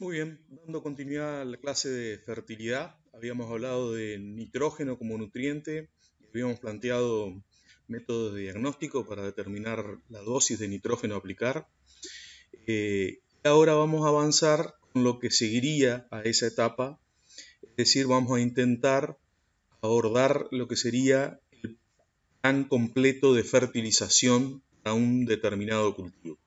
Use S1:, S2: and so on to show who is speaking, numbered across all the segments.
S1: Muy bien, dando continuidad a la clase de fertilidad, habíamos hablado de nitrógeno como nutriente, habíamos planteado métodos de diagnóstico para determinar la dosis de nitrógeno a aplicar. Eh, y ahora vamos a avanzar con lo que seguiría a esa etapa, es decir, vamos a intentar abordar lo que sería el plan completo de fertilización para un determinado cultivo.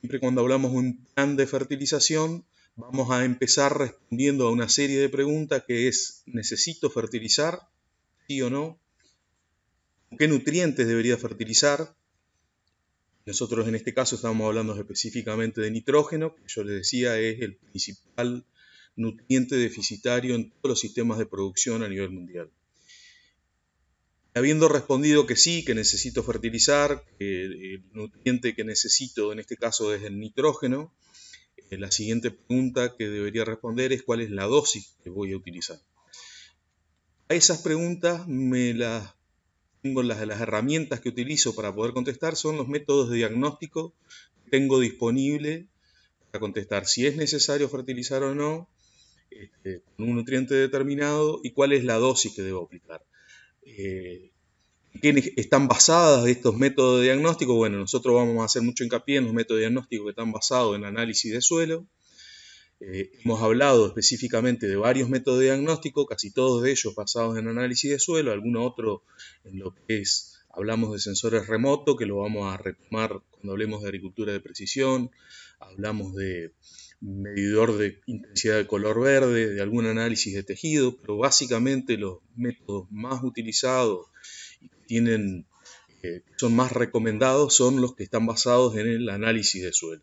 S1: Siempre cuando hablamos de un plan de fertilización, vamos a empezar respondiendo a una serie de preguntas que es, ¿necesito fertilizar? ¿Sí o no? qué nutrientes debería fertilizar? Nosotros en este caso estamos hablando específicamente de nitrógeno, que yo les decía es el principal nutriente deficitario en todos los sistemas de producción a nivel mundial habiendo respondido que sí, que necesito fertilizar, que el nutriente que necesito en este caso es el nitrógeno, eh, la siguiente pregunta que debería responder es cuál es la dosis que voy a utilizar. A esas preguntas me las tengo las, las herramientas que utilizo para poder contestar son los métodos de diagnóstico que tengo disponible para contestar si es necesario fertilizar o no, este, con un nutriente determinado y cuál es la dosis que debo aplicar. ¿En eh, qué están basadas estos métodos de diagnóstico. Bueno, nosotros vamos a hacer mucho hincapié en los métodos de diagnóstico que están basados en análisis de suelo. Eh, hemos hablado específicamente de varios métodos de diagnóstico, casi todos de ellos basados en análisis de suelo, alguno otro en lo que es, hablamos de sensores remotos, que lo vamos a retomar cuando hablemos de agricultura de precisión, hablamos de medidor de intensidad de color verde, de algún análisis de tejido, pero básicamente los métodos más utilizados y que tienen, eh, son más recomendados son los que están basados en el análisis de suelo.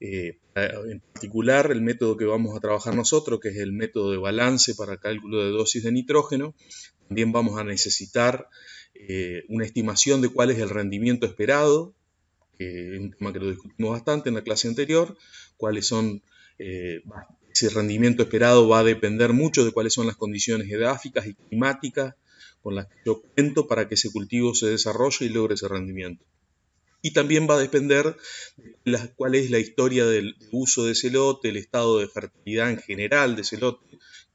S1: Eh, eh, en particular, el método que vamos a trabajar nosotros, que es el método de balance para cálculo de dosis de nitrógeno, también vamos a necesitar una estimación de cuál es el rendimiento esperado, que es un tema que lo discutimos bastante en la clase anterior, cuáles son, ese eh, rendimiento esperado va a depender mucho de cuáles son las condiciones edáficas y climáticas con las que yo cuento para que ese cultivo se desarrolle y logre ese rendimiento. Y también va a depender de cuál es la historia del, uso de ese lote, el estado de fertilidad en general de ese lote,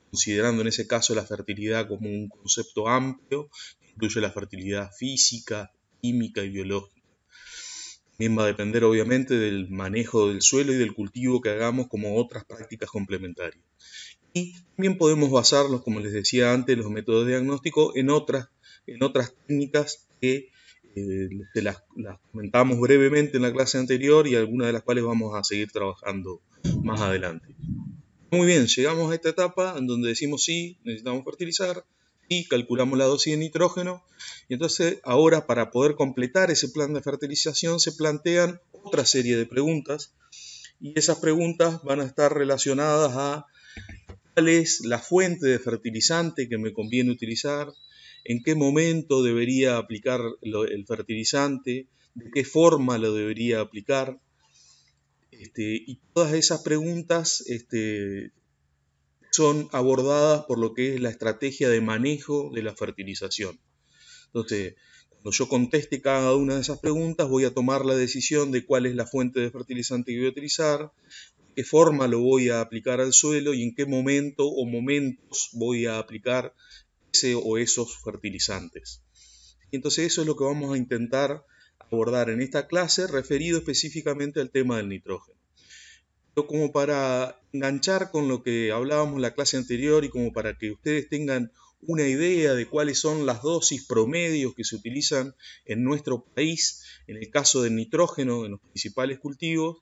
S1: considerando en ese caso la fertilidad como un concepto amplio, que incluye la fertilidad física, química y biológica. También va a depender obviamente del manejo del suelo y del cultivo que hagamos como otras prácticas complementarias. Y también podemos basarlos, como les decía antes, los métodos de diagnóstico en otras, en otras técnicas que eh, las, las, comentamos brevemente en la clase anterior y algunas de las cuales vamos a seguir trabajando más adelante. Muy bien, llegamos a esta etapa en donde decimos sí, necesitamos fertilizar, y calculamos la dosis de nitrógeno. Y entonces ahora para poder completar ese plan de fertilización se plantean otra serie de preguntas y esas preguntas van a estar relacionadas a cuál es la fuente de fertilizante que me conviene utilizar, en qué momento debería aplicar el fertilizante, de qué forma lo debería aplicar. Este, y todas esas preguntas este, son abordadas por lo que es la estrategia de manejo de la fertilización. Entonces, cuando yo conteste cada una de esas preguntas, voy a tomar la decisión de cuál es la fuente de fertilizante que voy a utilizar, qué forma lo voy a aplicar al suelo y en qué momento o momentos voy a aplicar ese o esos fertilizantes. Entonces eso es lo que vamos a intentar abordar en esta clase referido específicamente al tema del nitrógeno como para enganchar con lo que hablábamos la clase anterior y como para que ustedes tengan una idea de cuáles son las dosis promedios que se utilizan en nuestro país, en el caso del nitrógeno, en los principales cultivos,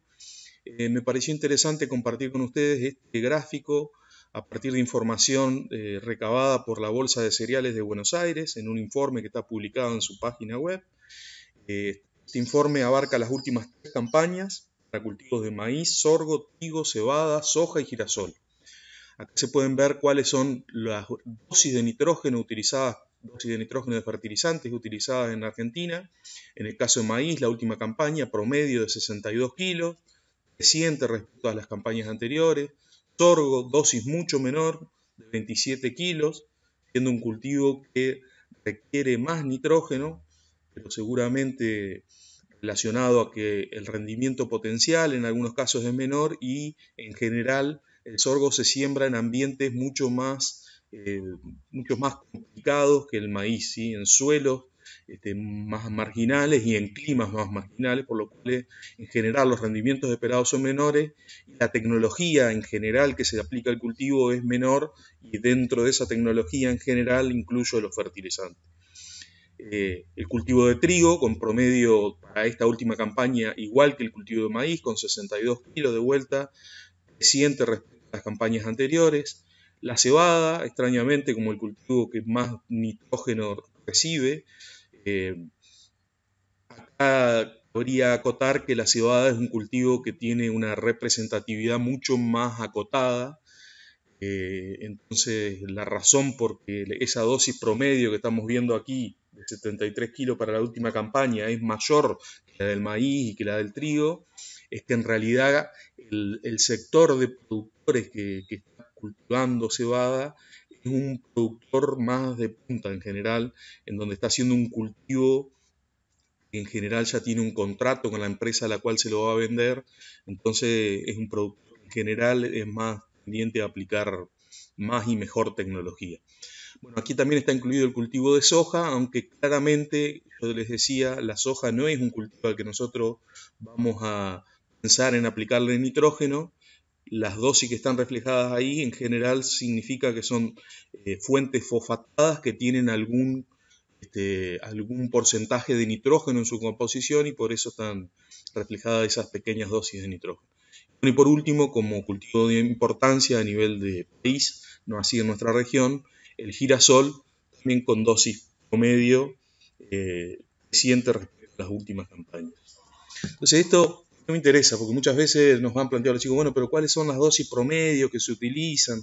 S1: eh, me pareció interesante compartir con ustedes este gráfico a partir de información eh, recabada por la Bolsa de Cereales de Buenos Aires en un informe que está publicado en su página web. Eh, este informe abarca las últimas tres campañas para cultivos de maíz, sorgo, trigo, cebada, soja y girasol. Acá se pueden ver cuáles son las dosis de nitrógeno utilizadas, dosis de nitrógeno de fertilizantes utilizadas en Argentina. En el caso de maíz, la última campaña, promedio de 62 kilos, creciente respecto a las campañas anteriores. Sorgo, dosis mucho menor, de 27 kilos, siendo un cultivo que requiere más nitrógeno, pero seguramente relacionado a que el rendimiento potencial en algunos casos es menor y en general el sorgo se siembra en ambientes mucho más, eh, más complicados que el maíz, en suelos este, más marginales y en climas más marginales, por lo cual en general los rendimientos esperados son menores y la tecnología en general que se aplica al cultivo es menor y dentro de esa tecnología en general incluyo los fertilizantes. Eh, el cultivo de trigo, con promedio para esta última campaña igual que el cultivo de maíz, con 62 kilos de vuelta, creciente respecto a las campañas anteriores. La cebada, extrañamente, como el cultivo que más nitrógeno recibe. Eh, acá podría acotar que la cebada es un cultivo que tiene una representatividad mucho más acotada. Eh, entonces, la razón por que esa dosis promedio que estamos viendo aquí de 73 kilos para la última campaña es mayor que la del maíz y que la del trigo, es que en realidad el, sector de productores que, está cultivando cebada es un productor más de punta en general, en donde está haciendo un cultivo en general ya tiene un contrato con la empresa a la cual se lo va a vender, entonces es un productor en general es más pendiente a aplicar más y mejor tecnología. Bueno, aquí también está incluido el cultivo de soja, aunque claramente, yo les decía, la soja no es un cultivo al que nosotros vamos a pensar en aplicarle nitrógeno. Las dosis que están reflejadas ahí en general significa que son eh, fuentes fosfatadas que tienen algún, este, algún porcentaje de nitrógeno en su composición y por eso están reflejadas esas pequeñas dosis de nitrógeno. Y por último, como cultivo de importancia a nivel de país, no así en nuestra región, el girasol, también con dosis promedio eh, respecto a las últimas campañas. Entonces esto no me interesa, porque muchas veces nos van planteando los chicos, bueno, pero ¿cuáles son las dosis promedio que se utilizan?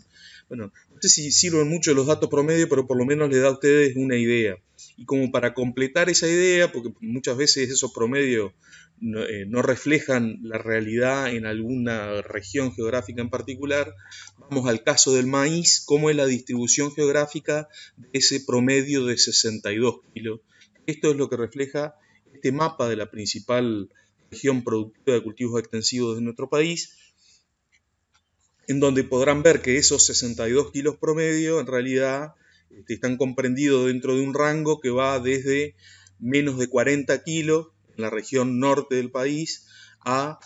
S1: Bueno, no sé si sirven mucho los datos promedio, pero por lo menos les da a ustedes una idea. Y como para completar esa idea, porque muchas veces esos promedios eh, no, reflejan la realidad en alguna región geográfica en particular. Vamos al caso del maíz, cómo es la distribución geográfica de ese promedio de 62 kilos. Esto es lo que refleja este mapa de la principal región productiva de cultivos extensivos de nuestro país, en donde podrán ver que esos 62 kilos promedio en realidad este, están comprendidos dentro de un rango que va desde menos de 40 kilos en la región norte del país a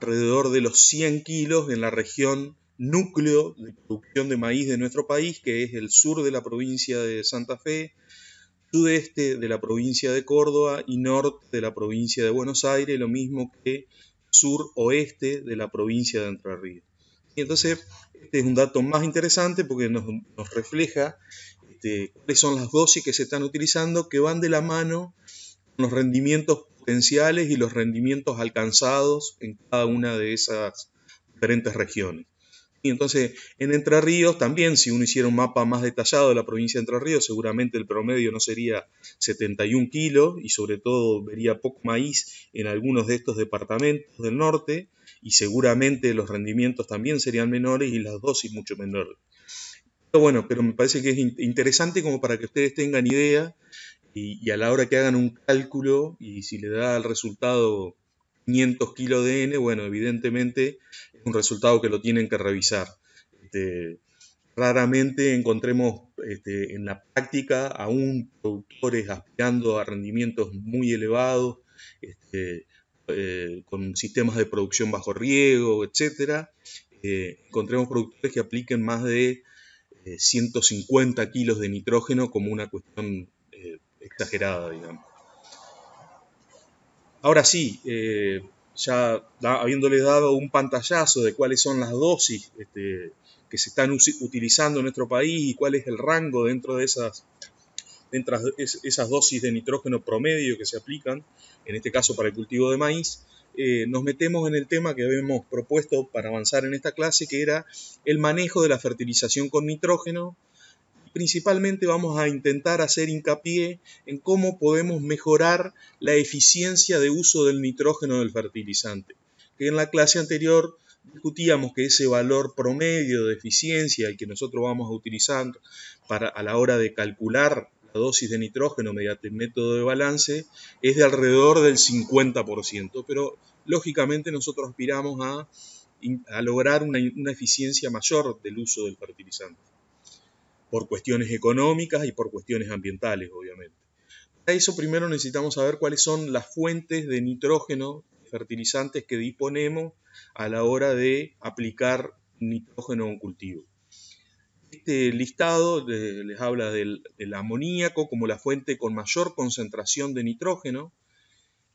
S1: alrededor de los 100 kilos en la región núcleo de producción de maíz de nuestro país, que es el sur de la provincia de Santa Fe, sudeste de la provincia de Córdoba y norte de la provincia de Buenos Aires, lo mismo que sur-oeste de la provincia de Entre Ríos. Y entonces, este es un dato más interesante porque nos, refleja este, cuáles son las dosis que se están utilizando que van de la mano los rendimientos potenciales y los rendimientos alcanzados en cada una de esas diferentes regiones. Y entonces, en Entre Ríos también, si uno hiciera un mapa más detallado de la provincia de Entre Ríos, seguramente el promedio no sería 71 kilos y sobre todo vería poco maíz en algunos de estos departamentos del norte y seguramente los rendimientos también serían menores y las dosis mucho menores. Pero bueno, pero me parece que es interesante como para que ustedes tengan idea y, a la hora que hagan un cálculo y si le da el resultado 500 kilos de N, bueno, evidentemente es un resultado que lo tienen que revisar. Este, raramente encontremos este, en la práctica aún productores aspirando a rendimientos muy elevados, este, eh, con sistemas de producción bajo riego, etc. Eh, encontremos productores que apliquen más de 150 eh, kilos de nitrógeno como una cuestión exagerada, digamos. Ahora sí, eh, ya habiéndoles dado un pantallazo de cuáles son las dosis este, que se están utilizando en nuestro país y cuál es el rango dentro de esas, esas dosis de nitrógeno promedio que se aplican, en este caso para el cultivo de maíz, eh, nos metemos en el tema que habíamos propuesto para avanzar en esta clase, que era el manejo de la fertilización con nitrógeno principalmente vamos a intentar hacer hincapié en cómo podemos mejorar la eficiencia de uso del nitrógeno del fertilizante, que en la clase anterior discutíamos que ese valor promedio de eficiencia, el que nosotros vamos a utilizar para, a la hora de calcular la dosis de nitrógeno mediante el método de balance, es de alrededor del 50%, pero lógicamente nosotros aspiramos a, lograr una eficiencia mayor del uso del fertilizante por cuestiones económicas y por cuestiones ambientales, obviamente. Para eso primero necesitamos saber cuáles son las fuentes de nitrógeno fertilizantes que disponemos a la hora de aplicar nitrógeno a un cultivo. Este listado les habla del, del amoníaco como la fuente con mayor concentración de nitrógeno,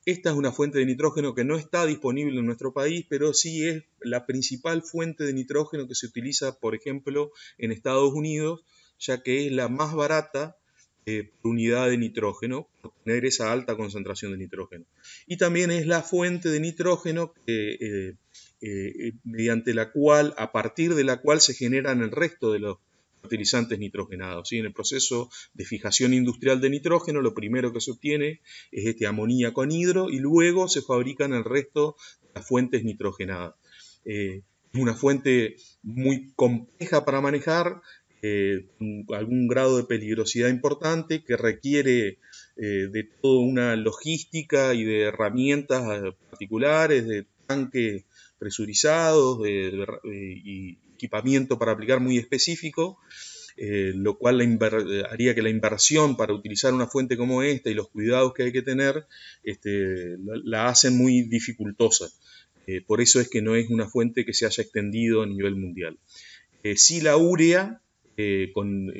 S1: esta es una fuente de nitrógeno que no está disponible en nuestro país, pero sí es la principal fuente de nitrógeno que se utiliza, por ejemplo, en Estados Unidos, ya que es la más barata eh, por unidad de nitrógeno, por tener esa alta concentración de nitrógeno. Y también es la fuente de nitrógeno eh, eh, mediante la cual, a partir de la cual se generan el resto de los fertilizantes nitrogenados. En el proceso de fijación industrial de nitrógeno, lo primero que se obtiene es este amoníaco hidro y luego se fabrican el resto de las fuentes nitrogenadas. es una fuente muy compleja para manejar, eh, algún grado de peligrosidad importante que requiere eh, de toda una logística y de herramientas eh, particulares, de tanques presurizados de, eh, y equipamiento para aplicar muy específico. lo cual haría que la inversión para utilizar una fuente como esta y los cuidados que hay que tener este, la, hacen muy dificultosa. por eso es que no es una fuente que se haya extendido a nivel mundial. si la urea eh,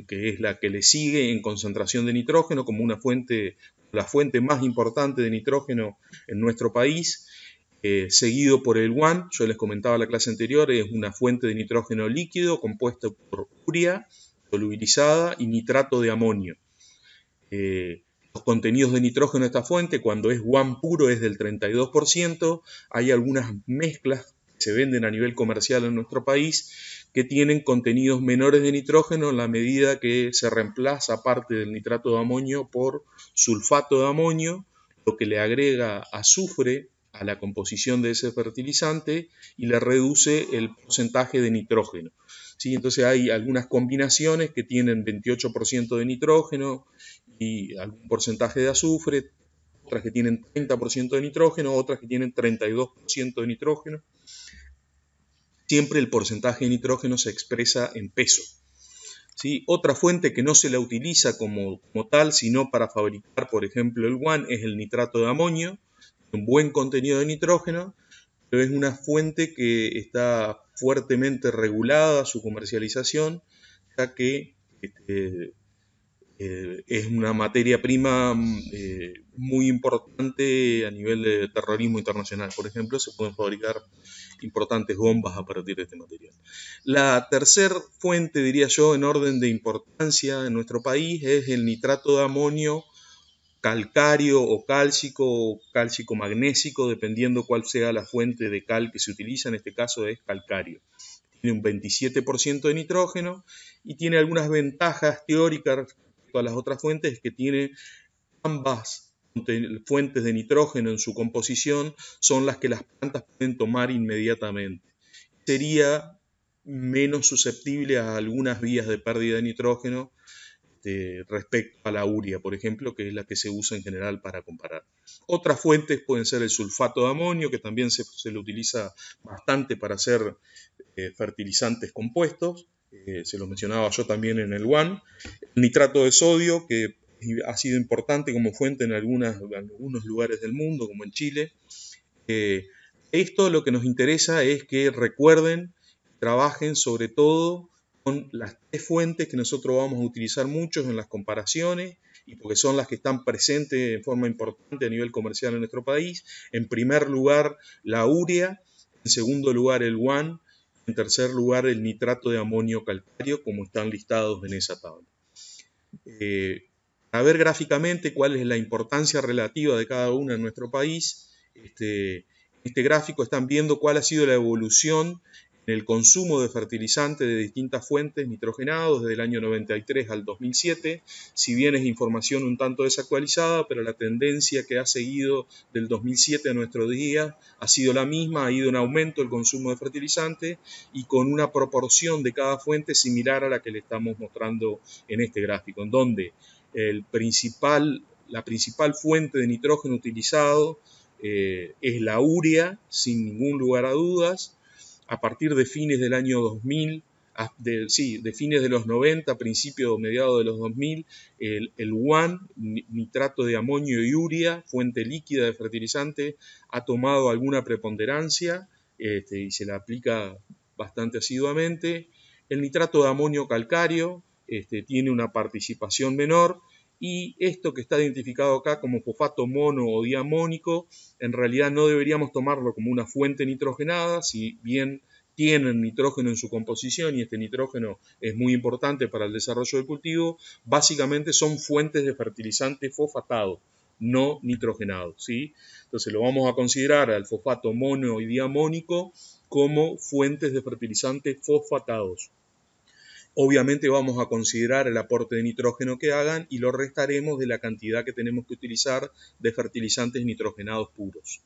S1: que es la que le sigue en concentración de nitrógeno como una fuente, la fuente más importante de nitrógeno en nuestro país, eh, seguido por el guan, yo les comentaba en la clase anterior, es una fuente de nitrógeno líquido compuesta por urea solubilizada y nitrato de amonio. Eh, los contenidos de nitrógeno de esta fuente, cuando es guan puro, es del 32%. Hay algunas mezclas que se venden a nivel comercial en nuestro país que tienen contenidos menores de nitrógeno en la medida que se reemplaza parte del nitrato de amonio por sulfato de amonio, lo que le agrega azufre a la composición de ese fertilizante y le reduce el porcentaje de nitrógeno. ¿Sí? Entonces hay algunas combinaciones que tienen 28% de nitrógeno y algún porcentaje de azufre, otras que tienen 30% de nitrógeno, otras que tienen 32% de nitrógeno. Siempre el porcentaje de nitrógeno se expresa en peso. Otra fuente que no se la utiliza como, tal, sino para fabricar, por ejemplo, el guan, es el nitrato de amonio, un buen contenido de nitrógeno, pero es una fuente que está fuertemente regulada su comercialización, ya que este, eh, es una materia prima mm, eh, muy importante a nivel de terrorismo internacional. Por ejemplo, se pueden fabricar importantes bombas a partir de este material. La tercera fuente, diría yo, en orden de importancia en nuestro país es el nitrato de amonio calcario o cálcico o cálcico magnésico, dependiendo cuál sea la fuente de cal que se utiliza, en este caso es calcario. tiene un 27% de nitrógeno y tiene algunas ventajas teóricas a las otras fuentes es que tiene ambas fuentes de nitrógeno en su composición son las que las plantas pueden tomar inmediatamente. Sería menos susceptible a algunas vías de pérdida de nitrógeno este, respecto a la urea, por ejemplo, que es la que se usa en general para comparar. Otras fuentes pueden ser el sulfato de amonio, que también se, se utiliza bastante para hacer eh, fertilizantes compuestos, se lo mencionaba yo también en el WAN el nitrato de sodio, que ha sido importante como fuente en, algunos lugares del mundo, como en Chile. esto lo que nos interesa es que recuerden, trabajen sobre todo con las tres fuentes que nosotros vamos a utilizar mucho en las comparaciones y porque son las que están presentes en forma importante a nivel comercial en nuestro país. En primer lugar, la urea, en segundo lugar, el WAN en tercer lugar el nitrato de amonio calcáreo, como están listados en esa tabla. Para eh, a ver gráficamente cuál es la importancia relativa de cada una en nuestro país, este, en este gráfico están viendo cuál ha sido la evolución en el consumo de fertilizantes de distintas fuentes nitrogenados desde el año 93 al 2007, si bien es información un tanto desactualizada, pero la tendencia que ha seguido del 2007 a nuestro día ha sido la misma, ha ido en aumento el consumo de fertilizantes y con una proporción de cada fuente similar a la que le estamos mostrando en este gráfico, en donde la principal fuente de nitrógeno utilizado eh, es la urea, sin ningún lugar a dudas, a partir de fines del año 2000, de, sí, de fines de los 90, principio o mediados de los 2000, el, el nitrato de amonio y urea, fuente líquida de fertilizante, ha tomado alguna preponderancia este, y se la aplica bastante asiduamente. El nitrato de amonio calcáreo este, tiene una participación menor y esto que está identificado acá como fosfato mono o diamónico, en realidad no deberíamos tomarlo como una fuente nitrogenada, si bien tienen nitrógeno en su composición y este nitrógeno es muy importante para el desarrollo del cultivo, básicamente son fuentes de fertilizante fosfatado, no nitrogenado. ¿sí? Entonces lo vamos a considerar al fosfato mono y diamónico como fuentes de fertilizante fosfatados. Obviamente vamos a considerar el aporte de nitrógeno que hagan y lo restaremos de la cantidad que tenemos que utilizar de fertilizantes nitrogenados puros.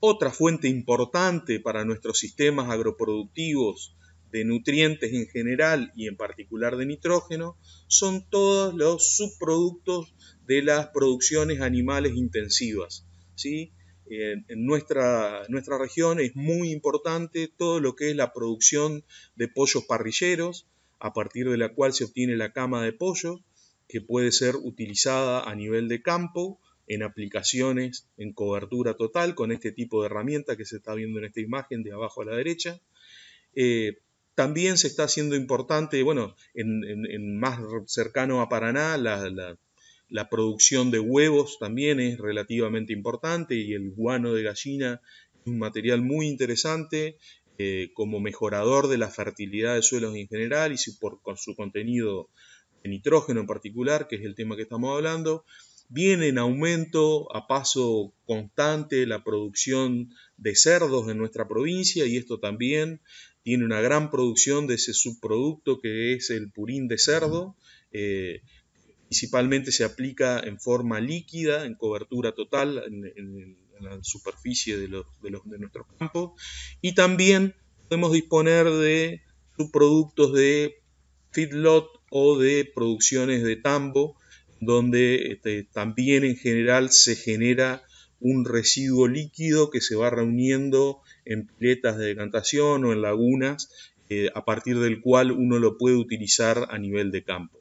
S1: Otra fuente importante para nuestros sistemas agroproductivos de nutrientes en general y en particular de nitrógeno son todos los subproductos de las producciones animales intensivas. ¿sí? en, nuestra, nuestra región es muy importante todo lo que es la producción de pollos parrilleros, a partir de la cual se obtiene la cama de pollo, que puede ser utilizada a nivel de campo en aplicaciones en cobertura total con este tipo de herramienta que se está viendo en esta imagen de abajo a la derecha. Eh, también se está haciendo importante, bueno, en, más cercano a Paraná, la, la producción de huevos también es relativamente importante y el guano de gallina es un material muy interesante eh, como mejorador de la fertilidad de suelos en general y por, con su contenido de nitrógeno en particular, que es el tema que estamos hablando. Viene en aumento a paso constante la producción de cerdos en nuestra provincia y esto también tiene una gran producción de ese subproducto que es el purín de cerdo. Eh, Principalmente se aplica en forma líquida, en cobertura total, en, la superficie de, nuestro de, Y también podemos disponer de subproductos de feedlot o de producciones de tambo, donde este, también en general se genera un residuo líquido que se va reuniendo en piletas de decantación o en lagunas, eh, a partir del cual uno lo puede utilizar a nivel de campo.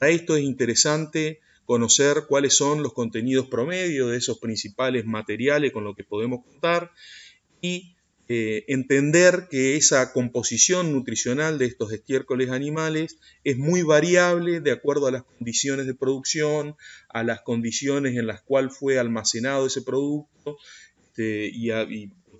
S1: Para esto es interesante conocer cuáles son los contenidos promedio de esos principales materiales con los que podemos contar y eh, entender que esa composición nutricional de estos estiércoles animales es muy variable de acuerdo a las condiciones de producción, a las condiciones en las cuales fue almacenado ese producto este, y, a,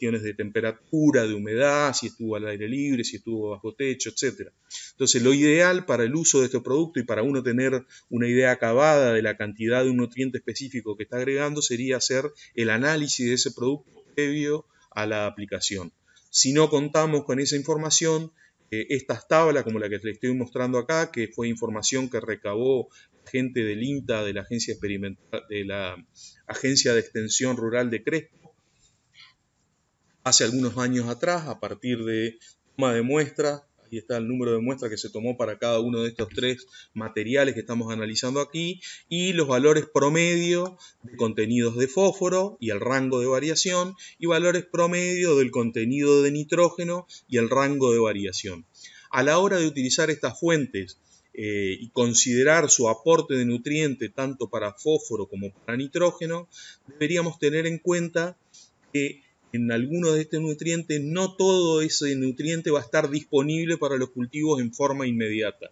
S1: de temperatura, de humedad, si estuvo al aire libre, si estuvo bajo techo, etc. Entonces, lo ideal para el uso de este producto y para uno tener una idea acabada de la cantidad de un nutriente específico que está agregando sería hacer el análisis de ese producto previo a la aplicación. Si no contamos con esa información, eh, estas tablas como la que les estoy mostrando acá, que fue información que recabó gente del INTA, de la Agencia, Experimental, de la Agencia de Extensión Rural de Crespo, hace algunos años atrás a partir de toma de muestra Ahí está el número de muestras que se tomó para cada uno de estos tres materiales que estamos analizando aquí y los valores promedio de contenidos de fósforo y el rango de variación y valores promedio del contenido de nitrógeno y el rango de variación. A la hora de utilizar estas fuentes eh, y considerar su aporte de nutriente tanto para fósforo como para nitrógeno, deberíamos tener en cuenta que en algunos de estos nutrientes, no todo ese nutriente va a estar disponible para los cultivos en forma inmediata.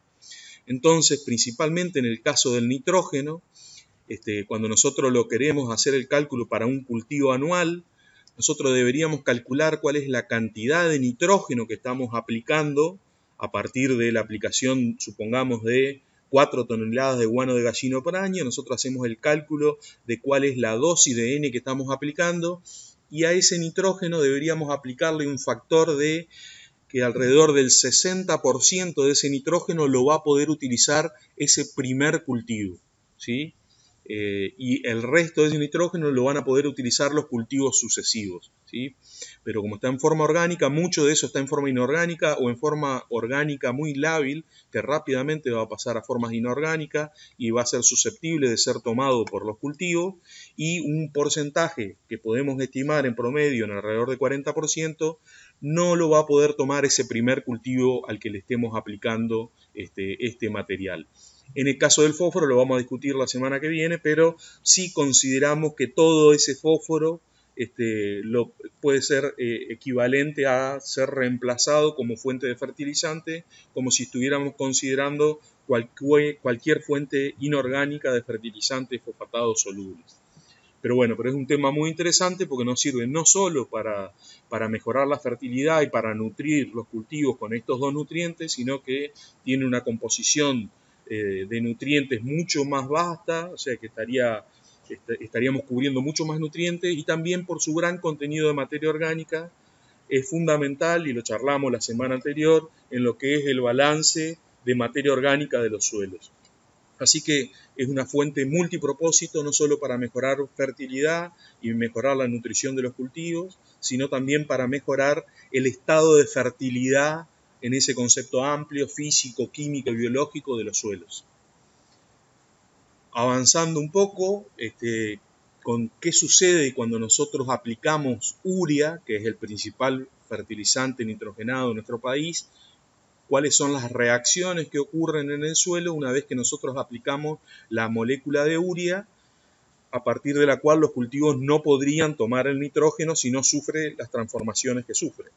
S1: Entonces, principalmente en el caso del nitrógeno, este, cuando nosotros lo queremos hacer el cálculo para un cultivo anual, nosotros deberíamos calcular cuál es la cantidad de nitrógeno que estamos aplicando a partir de la aplicación, supongamos, de 4 toneladas de guano de gallino por año. Nosotros hacemos el cálculo de cuál es la dosis de N que estamos aplicando y a ese nitrógeno deberíamos aplicarle un factor de que alrededor del 60% de ese nitrógeno lo va a poder utilizar ese primer cultivo. ¿sí? Eh, y el resto de ese nitrógeno lo van a poder utilizar los cultivos sucesivos. ¿sí? Pero como está en forma orgánica, mucho de eso está en forma inorgánica o en forma orgánica muy lábil, que rápidamente va a pasar a formas inorgánicas y va a ser susceptible de ser tomado por los cultivos, y un porcentaje que podemos estimar en promedio en alrededor de 40%, no lo va a poder tomar ese primer cultivo al que le estemos aplicando este, este material. En el caso del fósforo lo vamos a discutir la semana que viene, pero sí consideramos que todo ese fósforo este, lo, puede ser eh, equivalente a ser reemplazado como fuente de fertilizante, como si estuviéramos considerando cualquier, fuente inorgánica de fertilizantes fosfatados solubles. Pero bueno, pero es un tema muy interesante porque nos sirve no solo para, mejorar la fertilidad y para nutrir los cultivos con estos dos nutrientes, sino que tiene una composición eh, de nutrientes mucho más vasta, o sea que estaría, estaríamos cubriendo mucho más nutrientes y también por su gran contenido de materia orgánica es fundamental, y lo charlamos la semana anterior, en lo que es el balance de materia orgánica de los suelos. Así que es una fuente multipropósito, no solo para mejorar fertilidad y mejorar la nutrición de los cultivos, sino también para mejorar el estado de fertilidad en ese concepto amplio, físico, químico y biológico de los suelos. Avanzando un poco, este, con qué sucede cuando nosotros aplicamos urea, que es el principal fertilizante nitrogenado de nuestro país, cuáles son las reacciones que ocurren en el suelo una vez que nosotros aplicamos la molécula de urea, a partir de la cual los cultivos no podrían tomar el nitrógeno si no sufre las transformaciones que sufre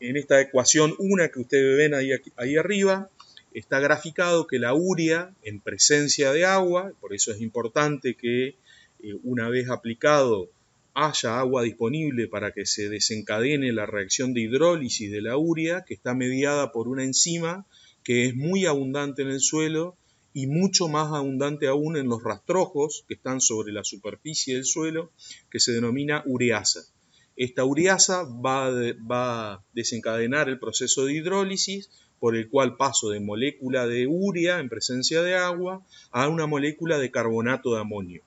S1: en esta ecuación 1 que ustedes ven ahí, arriba, está graficado que la urea en presencia de agua, por eso es importante que eh, una vez aplicado haya agua disponible para que se desencadene la reacción de hidrólisis de la urea, que está mediada por una enzima que es muy abundante en el suelo y mucho más abundante aún en los rastrojos que están sobre la superficie del suelo, que se denomina ureasa. Esta ureasa va, a desencadenar el proceso de hidrólisis por el cual paso de molécula de urea en presencia de agua a una molécula de carbonato de amonio.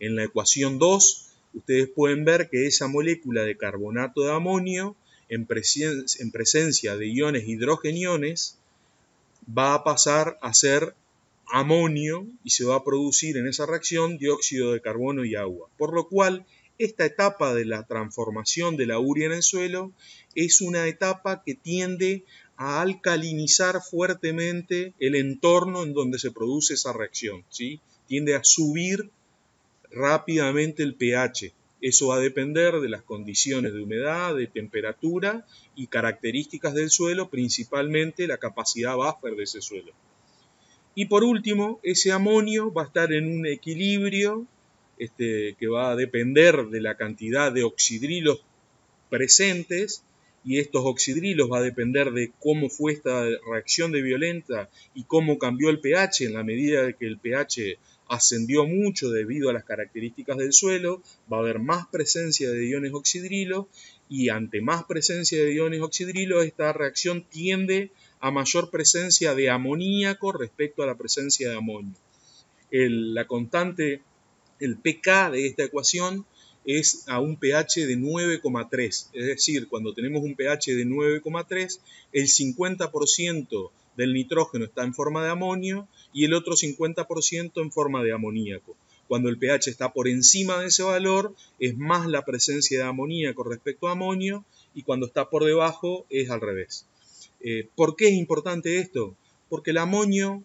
S1: En la ecuación 2, ustedes pueden ver que esa molécula de carbonato de amonio en, en presencia de iones hidrogeniones va a pasar a ser amonio y se va a producir en esa reacción dióxido de carbono y agua, por lo cual esta etapa de la transformación de la urea en el suelo es una etapa que tiende a alcalinizar fuertemente el entorno en donde se produce esa reacción. ¿sí? Tiende a subir rápidamente el pH. Eso va a depender de las condiciones de humedad, de temperatura y características del suelo, principalmente la capacidad buffer de ese suelo. Y por último, ese amonio va a estar en un equilibrio este, que va a depender de la cantidad de oxidrilos presentes y estos oxidrilos va a depender de cómo fue esta reacción de violenta y cómo cambió el pH en la medida de que el pH ascendió mucho debido a las características del suelo, va a haber más presencia de iones oxidrilos y ante más presencia de iones oxidrilos esta reacción tiende a mayor presencia de amoníaco respecto a la presencia de amonio. la constante el pK de esta ecuación es a un pH de 9,3. Es decir, cuando tenemos un pH de 9,3, el 50% del nitrógeno está en forma de amonio y el otro 50% en forma de amoníaco. Cuando el pH está por encima de ese valor, es más la presencia de amoníaco respecto a amonio y cuando está por debajo es al revés. Eh, ¿Por qué es importante esto? Porque el amonio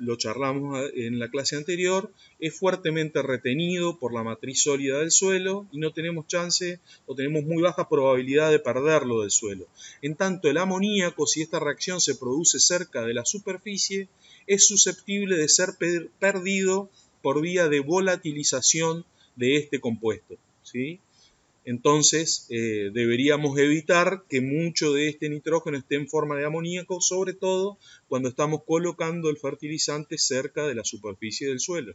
S1: lo charlamos en la clase anterior, es fuertemente retenido por la matriz sólida del suelo y no tenemos chance o tenemos muy baja probabilidad de perderlo del suelo. En tanto, el amoníaco, si esta reacción se produce cerca de la superficie, es susceptible de ser perdido por vía de volatilización de este compuesto. ¿sí? Entonces eh, deberíamos evitar que mucho de este nitrógeno esté en forma de amoníaco, sobre todo cuando estamos colocando el fertilizante cerca de la superficie del suelo.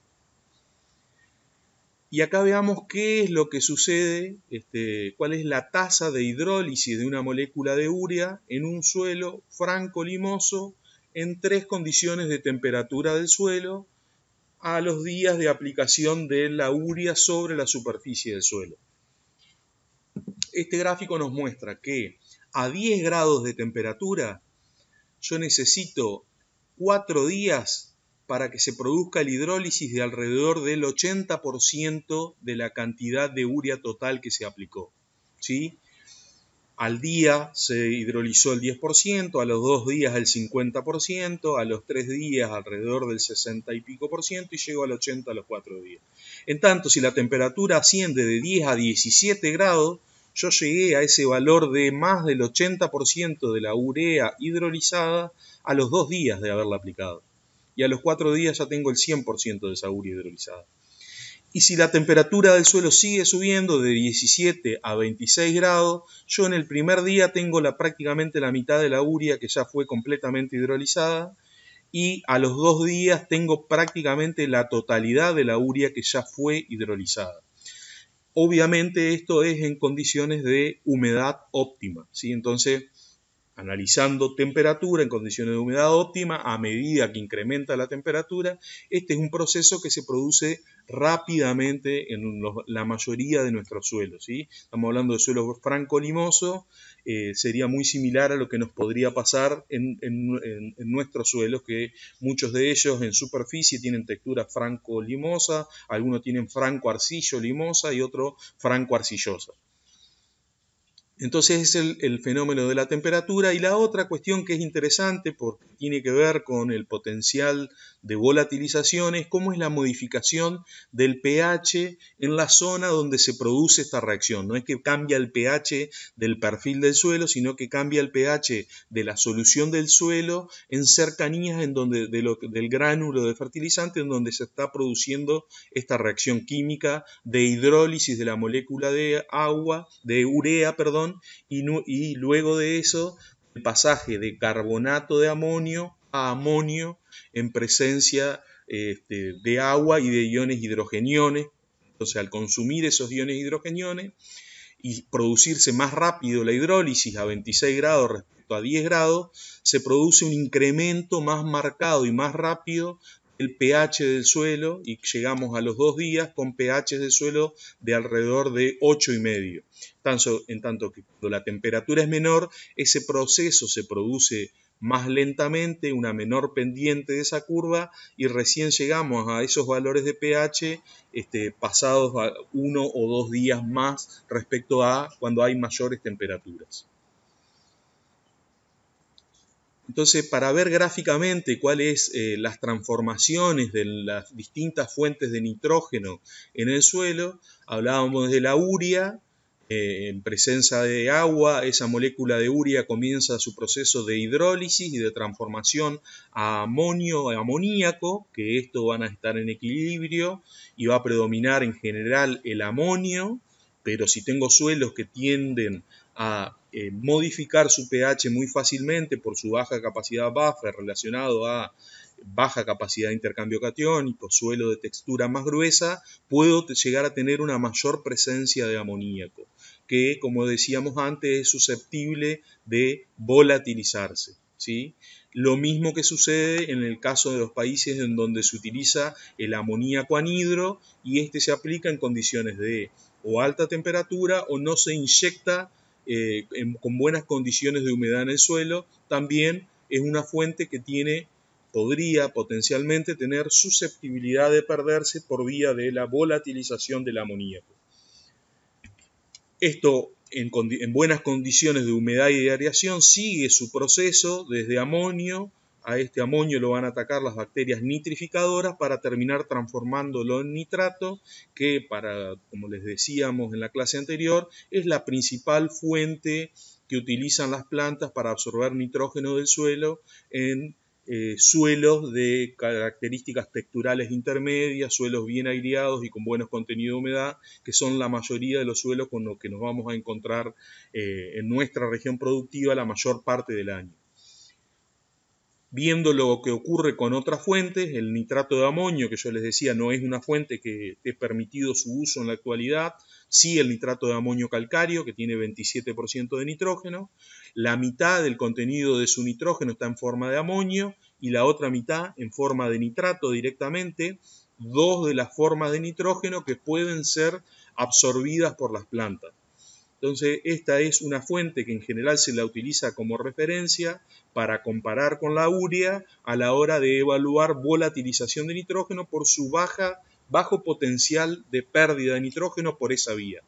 S1: Y acá veamos qué es lo que sucede, este, cuál es la tasa de hidrólisis de una molécula de urea en un suelo franco limoso en tres condiciones de temperatura del suelo a los días de aplicación de la urea sobre la superficie del suelo este gráfico nos muestra que a 10 grados de temperatura yo necesito 4 días para que se produzca el hidrólisis de alrededor del 80% de la cantidad de urea total que se aplicó. Al día se hidrolizó el 10%, a los 2 días el 50%, a los 3 días alrededor del 60 y pico por ciento y llegó al 80 a los 4 días. En tanto, si la temperatura asciende de 10 a 17 grados, yo llegué a ese valor de más del 80% de la urea hidrolizada a los dos días de haberla aplicado. Y a los cuatro días ya tengo el 100% de esa urea hidrolizada. Y si la temperatura del suelo sigue subiendo de 17 a 26 grados, yo en el primer día tengo prácticamente la mitad de la urea que ya fue completamente hidrolizada y a los dos días tengo prácticamente la totalidad de la urea que ya fue hidrolizada. Obviamente esto es en condiciones de humedad óptima, Entonces, analizando temperatura en condiciones de humedad óptima, a medida que incrementa la temperatura, este es un proceso que se produce rápidamente en la mayoría de nuestros suelos. ¿sí? Estamos hablando de suelos franco-limosos, eh, sería muy similar a lo que nos podría pasar en, nuestros suelos, que muchos de ellos en superficie tienen textura franco-limosa, algunos tienen franco-arcillo-limosa y otros franco-arcillosa. Entonces es el, fenómeno de la temperatura. Y la otra cuestión que es interesante porque tiene que ver con el potencial de volatilización es cómo es la modificación del pH en la zona donde se produce esta reacción. No es que cambia el pH del perfil del suelo, sino que cambia el pH de la solución del suelo en cercanías en donde, del gránulo de fertilizante en donde se está produciendo esta reacción química de hidrólisis de la molécula de agua, de urea, perdón y, luego de eso el pasaje de carbonato de amonio a amonio en presencia este, de agua y de iones hidrogeniones. Entonces, al consumir esos iones hidrogeniones y producirse más rápido la hidrólisis a 26 grados respecto a 10 grados, se produce un incremento más marcado y más rápido el pH del suelo y llegamos a los dos días con pH del suelo de alrededor de 8,5. en tanto que cuando la temperatura es menor, ese proceso se produce más lentamente, una menor pendiente de esa curva y recién llegamos a esos valores de pH este, pasados uno o dos días más respecto a cuando hay mayores temperaturas. Entonces, para ver gráficamente cuáles eh, las transformaciones de las distintas fuentes de nitrógeno en el suelo, hablábamos de la urea, eh, en presencia de agua, esa molécula de urea comienza su proceso de hidrólisis y de transformación a amonio, a amoníaco, que esto van a estar en equilibrio y va a predominar en general el amonio, pero si tengo suelos que tienden a eh, modificar su pH muy fácilmente por su baja capacidad buffer relacionado a baja capacidad de intercambio catiónico, suelo de textura más gruesa, puedo llegar a tener una mayor presencia de amoníaco, que como decíamos antes es susceptible de volatilizarse. ¿sí? Lo mismo que sucede en el caso de los países en donde se utiliza el amoníaco anhidro y este se aplica en condiciones de o alta temperatura o no se inyecta eh, con buenas condiciones de humedad en el suelo, también es una fuente que tiene, podría potencialmente tener susceptibilidad de perderse por vía de la volatilización del amoníaco. Esto en, en buenas condiciones de humedad y de aireación sigue su proceso desde amonio a este amonio lo van a atacar las bacterias nitrificadoras para terminar transformándolo en nitrato, que para, como les decíamos en la clase anterior, es la principal fuente que utilizan las plantas para absorber nitrógeno del suelo en eh, suelos de características texturales intermedias, suelos bien aireados y con buenos contenidos de humedad, que son la mayoría de los suelos con los que nos vamos a encontrar eh, en nuestra región productiva la mayor parte del año viendo lo que ocurre con otras fuentes, el nitrato de amonio, que yo les decía, no es una fuente que esté permitido su uso en la actualidad, sí el nitrato de amonio calcáreo, que tiene 27% de nitrógeno, la mitad del contenido de su nitrógeno está en forma de amonio y la otra mitad en forma de nitrato directamente, dos de las formas de nitrógeno que pueden ser absorbidas por las plantas. Entonces, esta es una fuente que en general se la utiliza como referencia para comparar con la urea a la hora de evaluar volatilización de nitrógeno por su bajo potencial de pérdida de nitrógeno por esa vía.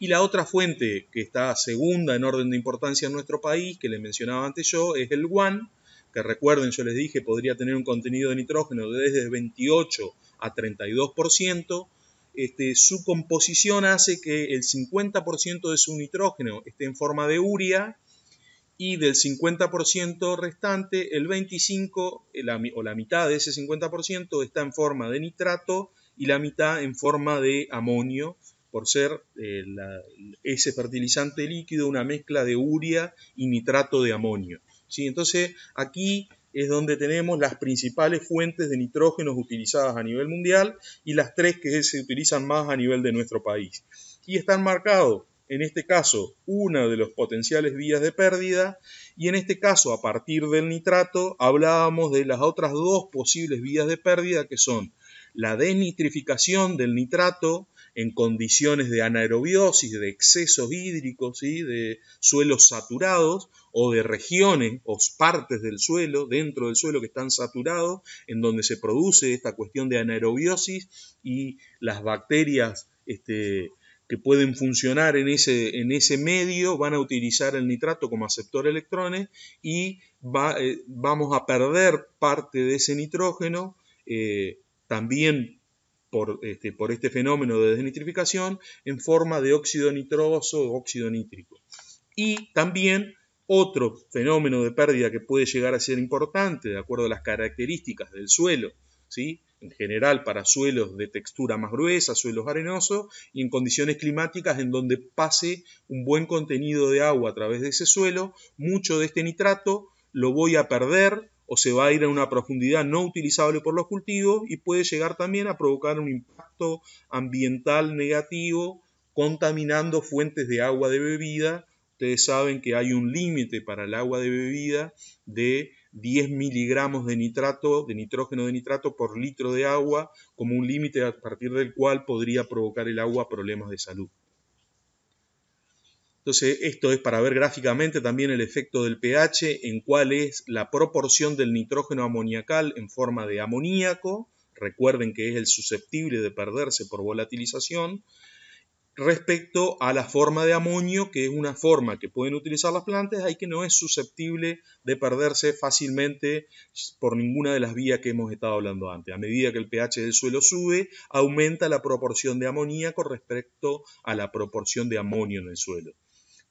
S1: Y la otra fuente que está segunda en orden de importancia en nuestro país, que le mencionaba antes yo, es el guan, que recuerden, yo les dije, podría tener un contenido de nitrógeno de desde 28 a 32%, este, su composición hace que el 50% de su nitrógeno esté en forma de urea y del 50% restante, el 25% eh, o la mitad de ese 50% está en forma de nitrato y la mitad en forma de amonio, por ser eh, ese fertilizante líquido una mezcla de urea y nitrato de amonio. Entonces aquí es donde tenemos las principales fuentes de nitrógenos utilizadas a nivel mundial y las tres que se utilizan más a nivel de nuestro país. Y están marcados, en este caso, una de las potenciales vías de pérdida y en este caso, a partir del nitrato, hablábamos de las otras dos posibles vías de pérdida que son la desnitrificación del nitrato en condiciones de anaerobiosis, de excesos hídricos, y de suelos saturados, o de regiones o partes del suelo, dentro del suelo que están saturados, en donde se produce esta cuestión de anaerobiosis y las bacterias este, que pueden funcionar en ese, en ese medio van a utilizar el nitrato como aceptor de electrones y eh, vamos a perder parte de ese nitrógeno eh, también por este, por este, fenómeno de desnitrificación en forma de óxido nitroso o óxido nítrico. Y también otro fenómeno de pérdida que puede llegar a ser importante, de acuerdo a las características del suelo, ¿sí? en general para suelos de textura más gruesa, suelos arenosos, y en condiciones climáticas en donde pase un buen contenido de agua a través de ese suelo, mucho de este nitrato lo voy a perder o se va a ir a una profundidad no utilizable por los cultivos y puede llegar también a provocar un impacto ambiental negativo, contaminando fuentes de agua de bebida Ustedes saben que hay un límite para el agua de bebida de 10 miligramos de nitrato, de nitrógeno de nitrato por litro de agua, como un límite a partir del cual podría provocar el agua problemas de salud. Entonces, esto es para ver gráficamente también el efecto del pH, en cuál es la proporción del nitrógeno amoniacal en forma de amoníaco. Recuerden que es el susceptible de perderse por volatilización respecto a la forma de amonio, que es una forma que pueden utilizar las plantas hay que no es susceptible de perderse fácilmente por ninguna de las vías que hemos estado hablando antes. A medida que el pH del suelo sube, aumenta la proporción de amoníaco respecto a la proporción de amonio en el suelo.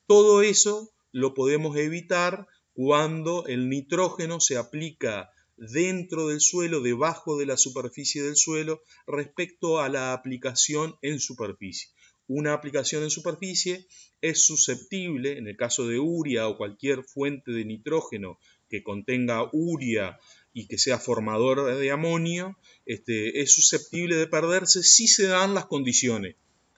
S1: Todo eso lo podemos evitar cuando el nitrógeno se aplica dentro del suelo, debajo de la superficie del suelo, respecto a la aplicación en superficie una aplicación en superficie es susceptible, en el caso de urea o cualquier fuente de nitrógeno que contenga urea y que sea formador de amonio, este, es susceptible de perderse si se dan las condiciones.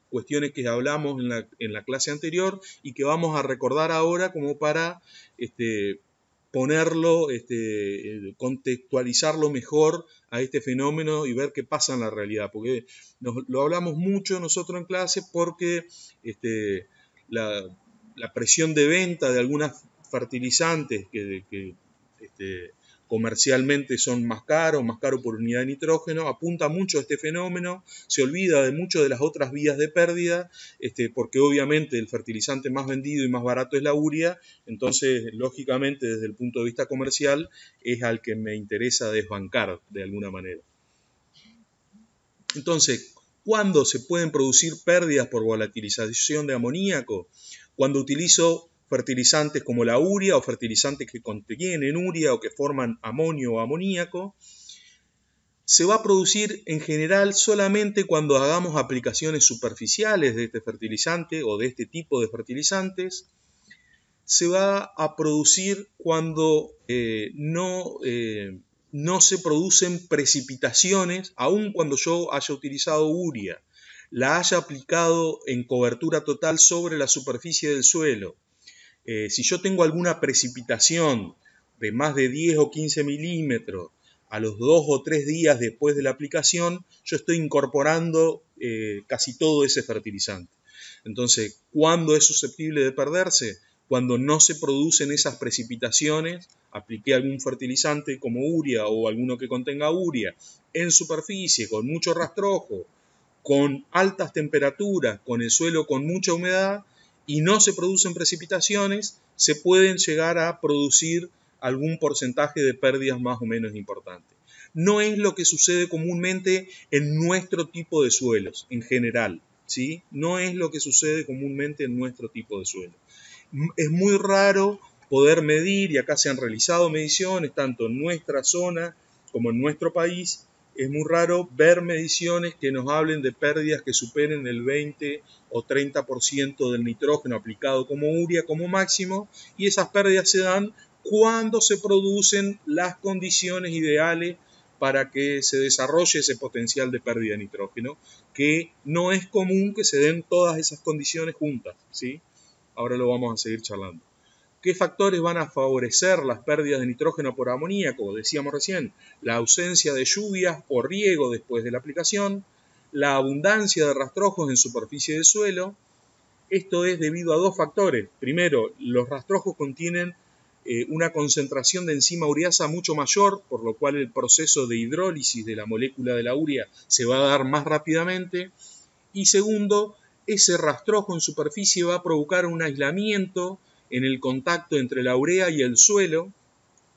S1: Cuestiones que hablamos en la, en la clase anterior y que vamos a recordar ahora como para este, ponerlo, este, eh, contextualizarlo mejor a este fenómeno y ver qué pasa en la realidad, porque lo hablamos mucho nosotros en clase porque este, la, presión de venta de algunas fertilizantes que, este, comercialmente son más caros, más caros por unidad de nitrógeno, apunta mucho a este fenómeno, se olvida de muchas de las otras vías de pérdida, este, porque obviamente el fertilizante más vendido y más barato es la urea, entonces lógicamente desde el punto de vista comercial es al que me interesa desbancar de alguna manera. Entonces, ¿cuándo se pueden producir pérdidas por volatilización de amoníaco? Cuando utilizo fertilizantes como la urea o fertilizantes que contienen urea o que forman amonio o amoníaco, se va a producir en general solamente cuando hagamos aplicaciones superficiales de este fertilizante o de este tipo de fertilizantes. Se va a producir cuando eh, no, eh, no se producen precipitaciones, aun cuando yo haya utilizado urea, la haya aplicado en cobertura total sobre la superficie del suelo eh, si yo tengo alguna precipitación de más de 10 o 15 milímetros a los 2 o 3 días después de la aplicación, yo estoy incorporando eh, casi todo ese fertilizante. Entonces, ¿cuándo es susceptible de perderse? Cuando no se producen esas precipitaciones, apliqué algún fertilizante como uria o alguno que contenga uria en superficie, con mucho rastrojo, con altas temperaturas, con el suelo con mucha humedad, y no se producen precipitaciones, se pueden llegar a producir algún porcentaje de pérdidas más o menos importante. No es lo que sucede comúnmente en nuestro tipo de suelos, en general. ¿sí? No es lo que sucede comúnmente en nuestro tipo de suelo. Es muy raro poder medir, y acá se han realizado mediciones, tanto en nuestra zona como en nuestro país, es muy raro ver mediciones que nos hablen de pérdidas que superen el 20 o 30% del nitrógeno aplicado como urea como máximo y esas pérdidas se dan cuando se producen las condiciones ideales para que se desarrolle ese potencial de pérdida de nitrógeno, que no es común que se den todas esas condiciones juntas, ¿sí? Ahora lo vamos a seguir charlando. ¿Qué factores van a favorecer las pérdidas de nitrógeno por amoníaco? Decíamos recién, la ausencia de lluvias o riego después de la aplicación, la abundancia de rastrojos en superficie de suelo. Esto es debido a dos factores. Primero, los rastrojos contienen eh, una concentración de enzima ureasa mucho mayor, por lo cual el proceso de hidrólisis de la molécula de la urea se va a dar más rápidamente. Y segundo, ese rastrojo en superficie va a provocar un aislamiento en el contacto entre la urea y el suelo,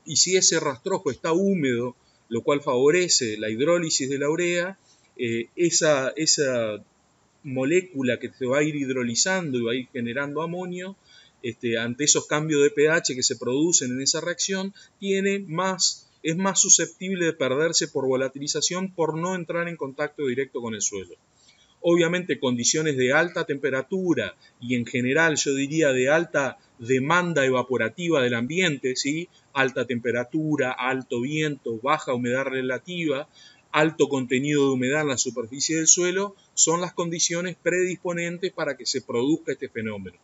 S1: y si ese rastrojo está húmedo, lo cual favorece la hidrólisis de la urea, eh, esa, molécula que se va a ir hidrolizando y va a ir generando amonio, este, ante esos cambios de pH que se producen en esa reacción, tiene más, es más susceptible de perderse por volatilización por no entrar en contacto directo con el suelo obviamente condiciones de alta temperatura y en general yo diría de alta demanda evaporativa del ambiente, ¿sí? alta temperatura, alto viento, baja humedad relativa, alto contenido de humedad en la superficie del suelo, son las condiciones predisponentes para que se produzca este fenómeno.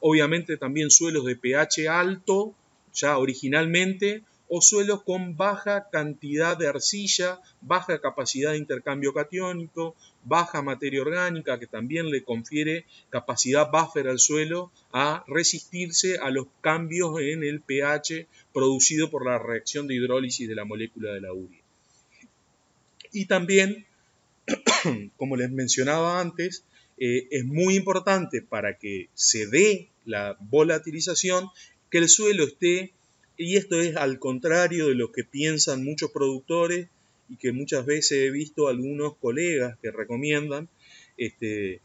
S1: Obviamente también suelos de pH alto, ya originalmente, o suelos con baja cantidad de arcilla, baja capacidad de intercambio cationico, baja materia orgánica que también le confiere capacidad buffer al suelo a resistirse a los cambios en el pH producido por la reacción de hidrólisis de la molécula de la urea. Y también, como les mencionaba antes, eh, es muy importante para que se dé la volatilización que el suelo esté, y esto es al contrario de lo que piensan muchos productores, y que muchas veces he visto algunos colegas que recomiendan, este, eh,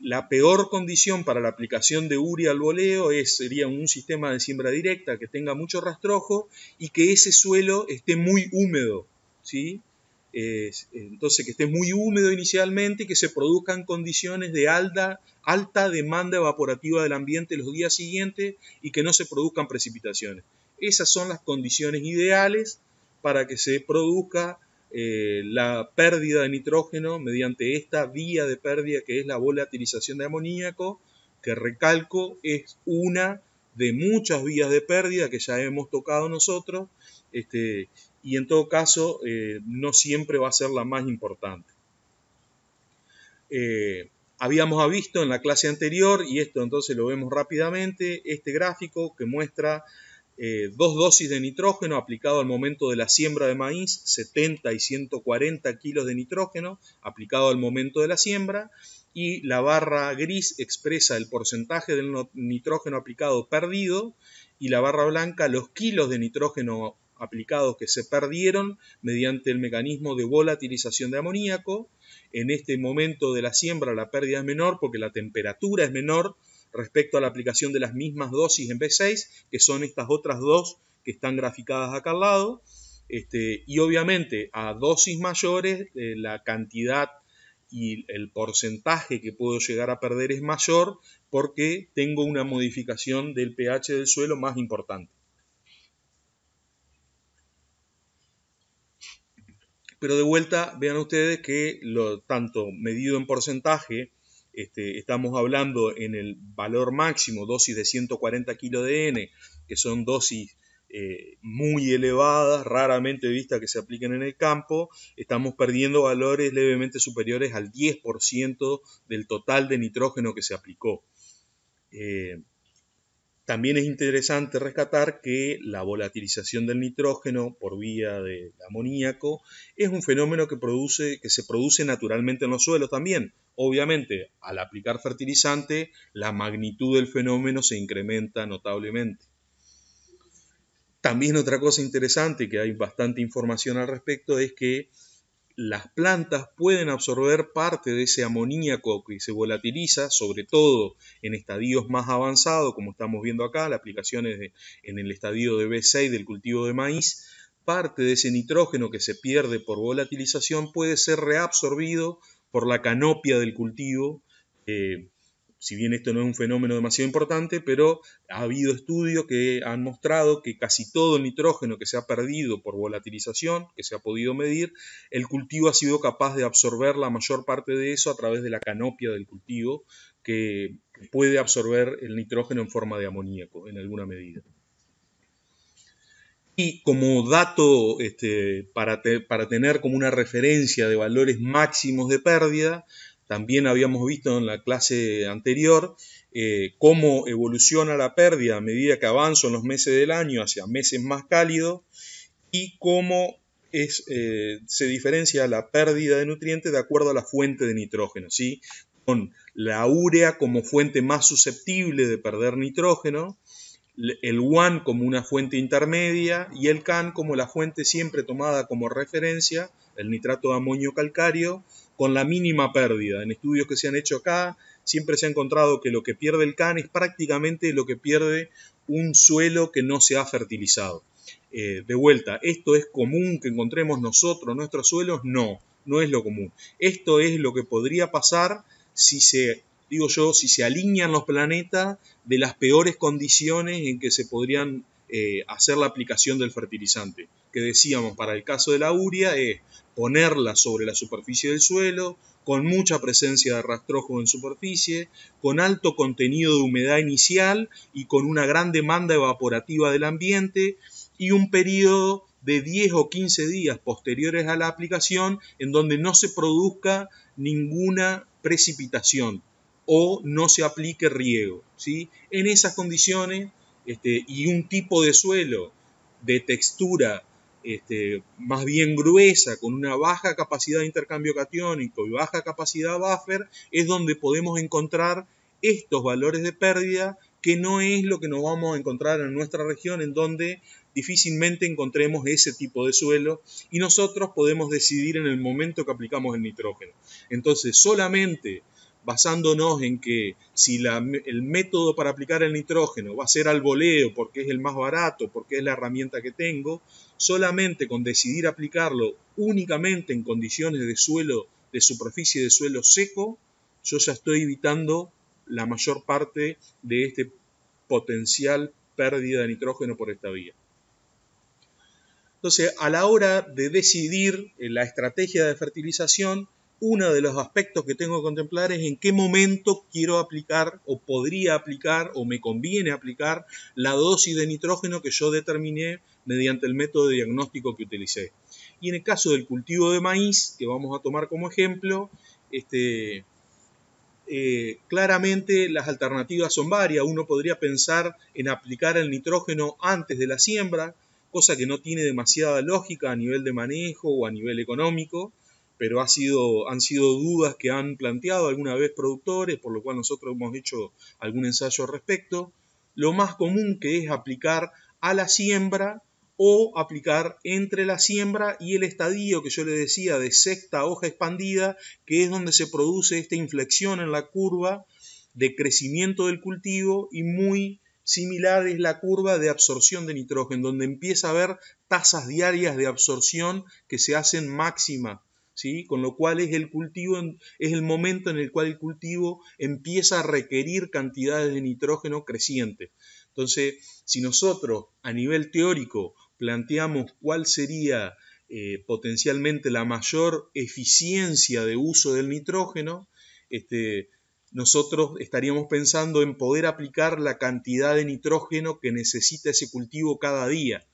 S1: la peor condición para la aplicación de urea al voleo es, sería un sistema de siembra directa que tenga mucho rastrojo y que ese suelo esté muy húmedo, ¿sí? entonces que esté muy húmedo inicialmente y que se produzcan condiciones de alta, alta demanda evaporativa del ambiente los días siguientes y que no se produzcan precipitaciones. Esas son las condiciones ideales para que se produzca eh, la pérdida de nitrógeno mediante esta vía de pérdida que es la volatilización de amoníaco, que recalco es una de muchas vías de pérdida que ya hemos tocado nosotros, este, y en todo caso eh, no siempre va a ser la más importante. Eh, habíamos visto en la clase anterior, y esto entonces lo vemos rápidamente, este gráfico que muestra eh, dos dosis de nitrógeno aplicado al momento de la siembra de maíz, 70 y 140 kilos de nitrógeno aplicado al momento de la siembra, y la barra gris expresa el porcentaje del nitrógeno aplicado perdido y la barra blanca los kilos de nitrógeno aplicados que se perdieron mediante el mecanismo de volatilización de amoníaco. En este momento de la siembra la pérdida es menor porque la temperatura es menor, respecto a la aplicación de las mismas dosis en B6, que son estas otras dos que están graficadas acá al lado. Este, y obviamente a dosis mayores eh, la cantidad y el porcentaje que puedo llegar a perder es mayor porque tengo una modificación del pH del suelo más importante. Pero de vuelta, vean ustedes que lo tanto medido en porcentaje este, estamos hablando en el valor máximo, dosis de 140 kilos de N, que son dosis eh, muy elevadas, raramente vistas que se apliquen en el campo, estamos perdiendo valores levemente superiores al 10% del total de nitrógeno que se aplicó. Eh, también es interesante rescatar que la volatilización del nitrógeno por vía del amoníaco es un fenómeno que, produce, que se produce naturalmente en los suelos también. Obviamente, al aplicar fertilizante, la magnitud del fenómeno se incrementa notablemente. También otra cosa interesante que hay bastante información al respecto es que las plantas pueden absorber parte de ese amoníaco que se volatiliza, sobre todo en estadios más avanzados, como estamos viendo acá, la aplicación en el estadio de B6 del cultivo de maíz, parte de ese nitrógeno que se pierde por volatilización puede ser reabsorbido por la canopia del cultivo, eh, si bien esto no es un fenómeno demasiado importante, pero ha habido estudios que han mostrado que casi todo el nitrógeno que se ha perdido por volatilización, que se ha podido medir, el cultivo ha sido capaz de absorber la mayor parte de eso a través de la canopia del cultivo, que puede absorber el nitrógeno en forma de amoníaco, en alguna medida. Y como dato este, para tener como una referencia de valores máximos de pérdida, también habíamos visto en la clase anterior eh, cómo evoluciona la pérdida a medida que en los meses del año hacia meses más cálidos y cómo eh, se diferencia la pérdida de nutrientes de acuerdo a la fuente de nitrógeno, ¿sí? con la urea como fuente más susceptible de perder nitrógeno, el guan como una fuente intermedia y el can como la fuente siempre tomada como referencia, el nitrato de amonio calcáreo, con la mínima pérdida. En estudios que se han hecho acá, siempre se ha encontrado que lo que pierde el CAN es prácticamente lo que pierde un suelo que no se ha fertilizado. Eh, de vuelta, ¿esto es común que encontremos nosotros nuestros suelos? No, no es lo común. Esto es lo que podría pasar si se, digo yo, si se alinean los planetas de las peores condiciones en que se podrían eh, hacer la aplicación del fertilizante. Que decíamos, para el caso de la uria, es ponerla sobre la superficie del suelo, con mucha presencia de rastrojo en superficie, con alto contenido de humedad inicial y con una gran demanda evaporativa del ambiente y un periodo de 10 o 15 días posteriores a la aplicación en donde no se produzca ninguna precipitación o no se aplique riego. ¿sí? En esas condiciones este, y un tipo de suelo de textura este, más bien gruesa, con una baja capacidad de intercambio catiónico y baja capacidad buffer, es donde podemos encontrar estos valores de pérdida, que no es lo que nos vamos a encontrar en nuestra región, en donde difícilmente encontremos ese tipo de suelo y nosotros podemos decidir en el momento que aplicamos el nitrógeno. Entonces, solamente basándonos en que si el método para aplicar el nitrógeno va a ser al voleo porque es el más barato, porque es la herramienta que tengo, solamente con decidir aplicarlo únicamente en condiciones de suelo, de superficie de suelo seco, yo ya estoy evitando la mayor parte de este potencial pérdida de nitrógeno por esta vía. Entonces, a la hora de decidir eh, la estrategia de fertilización, uno de los aspectos que tengo que contemplar es en qué momento quiero aplicar o podría aplicar o me conviene aplicar la dosis de nitrógeno que yo determiné mediante el método de diagnóstico que utilicé. Y en el caso del cultivo de maíz, que vamos a tomar como ejemplo, este, eh, claramente las alternativas son varias. Uno podría pensar en aplicar el nitrógeno antes de la siembra, cosa que no tiene demasiada lógica a nivel de manejo o a nivel económico pero ha sido, han sido dudas que han planteado alguna vez productores, por lo cual nosotros hemos hecho algún ensayo al respecto. Lo más común que es aplicar a la siembra o aplicar entre la siembra y el estadio que yo le decía de sexta hoja expandida, que es donde se produce esta inflexión en la curva de crecimiento del cultivo y muy similar es la curva de absorción de nitrógeno, donde empieza a haber tasas diarias de absorción que se hacen máxima con lo cual es el cultivo, es el momento en el cual el cultivo empieza a requerir cantidades de nitrógeno crecientes. Entonces, si nosotros a nivel teórico planteamos cuál sería eh, potencialmente la mayor eficiencia de uso del nitrógeno, este, nosotros estaríamos pensando en poder aplicar la cantidad de nitrógeno que necesita ese cultivo cada día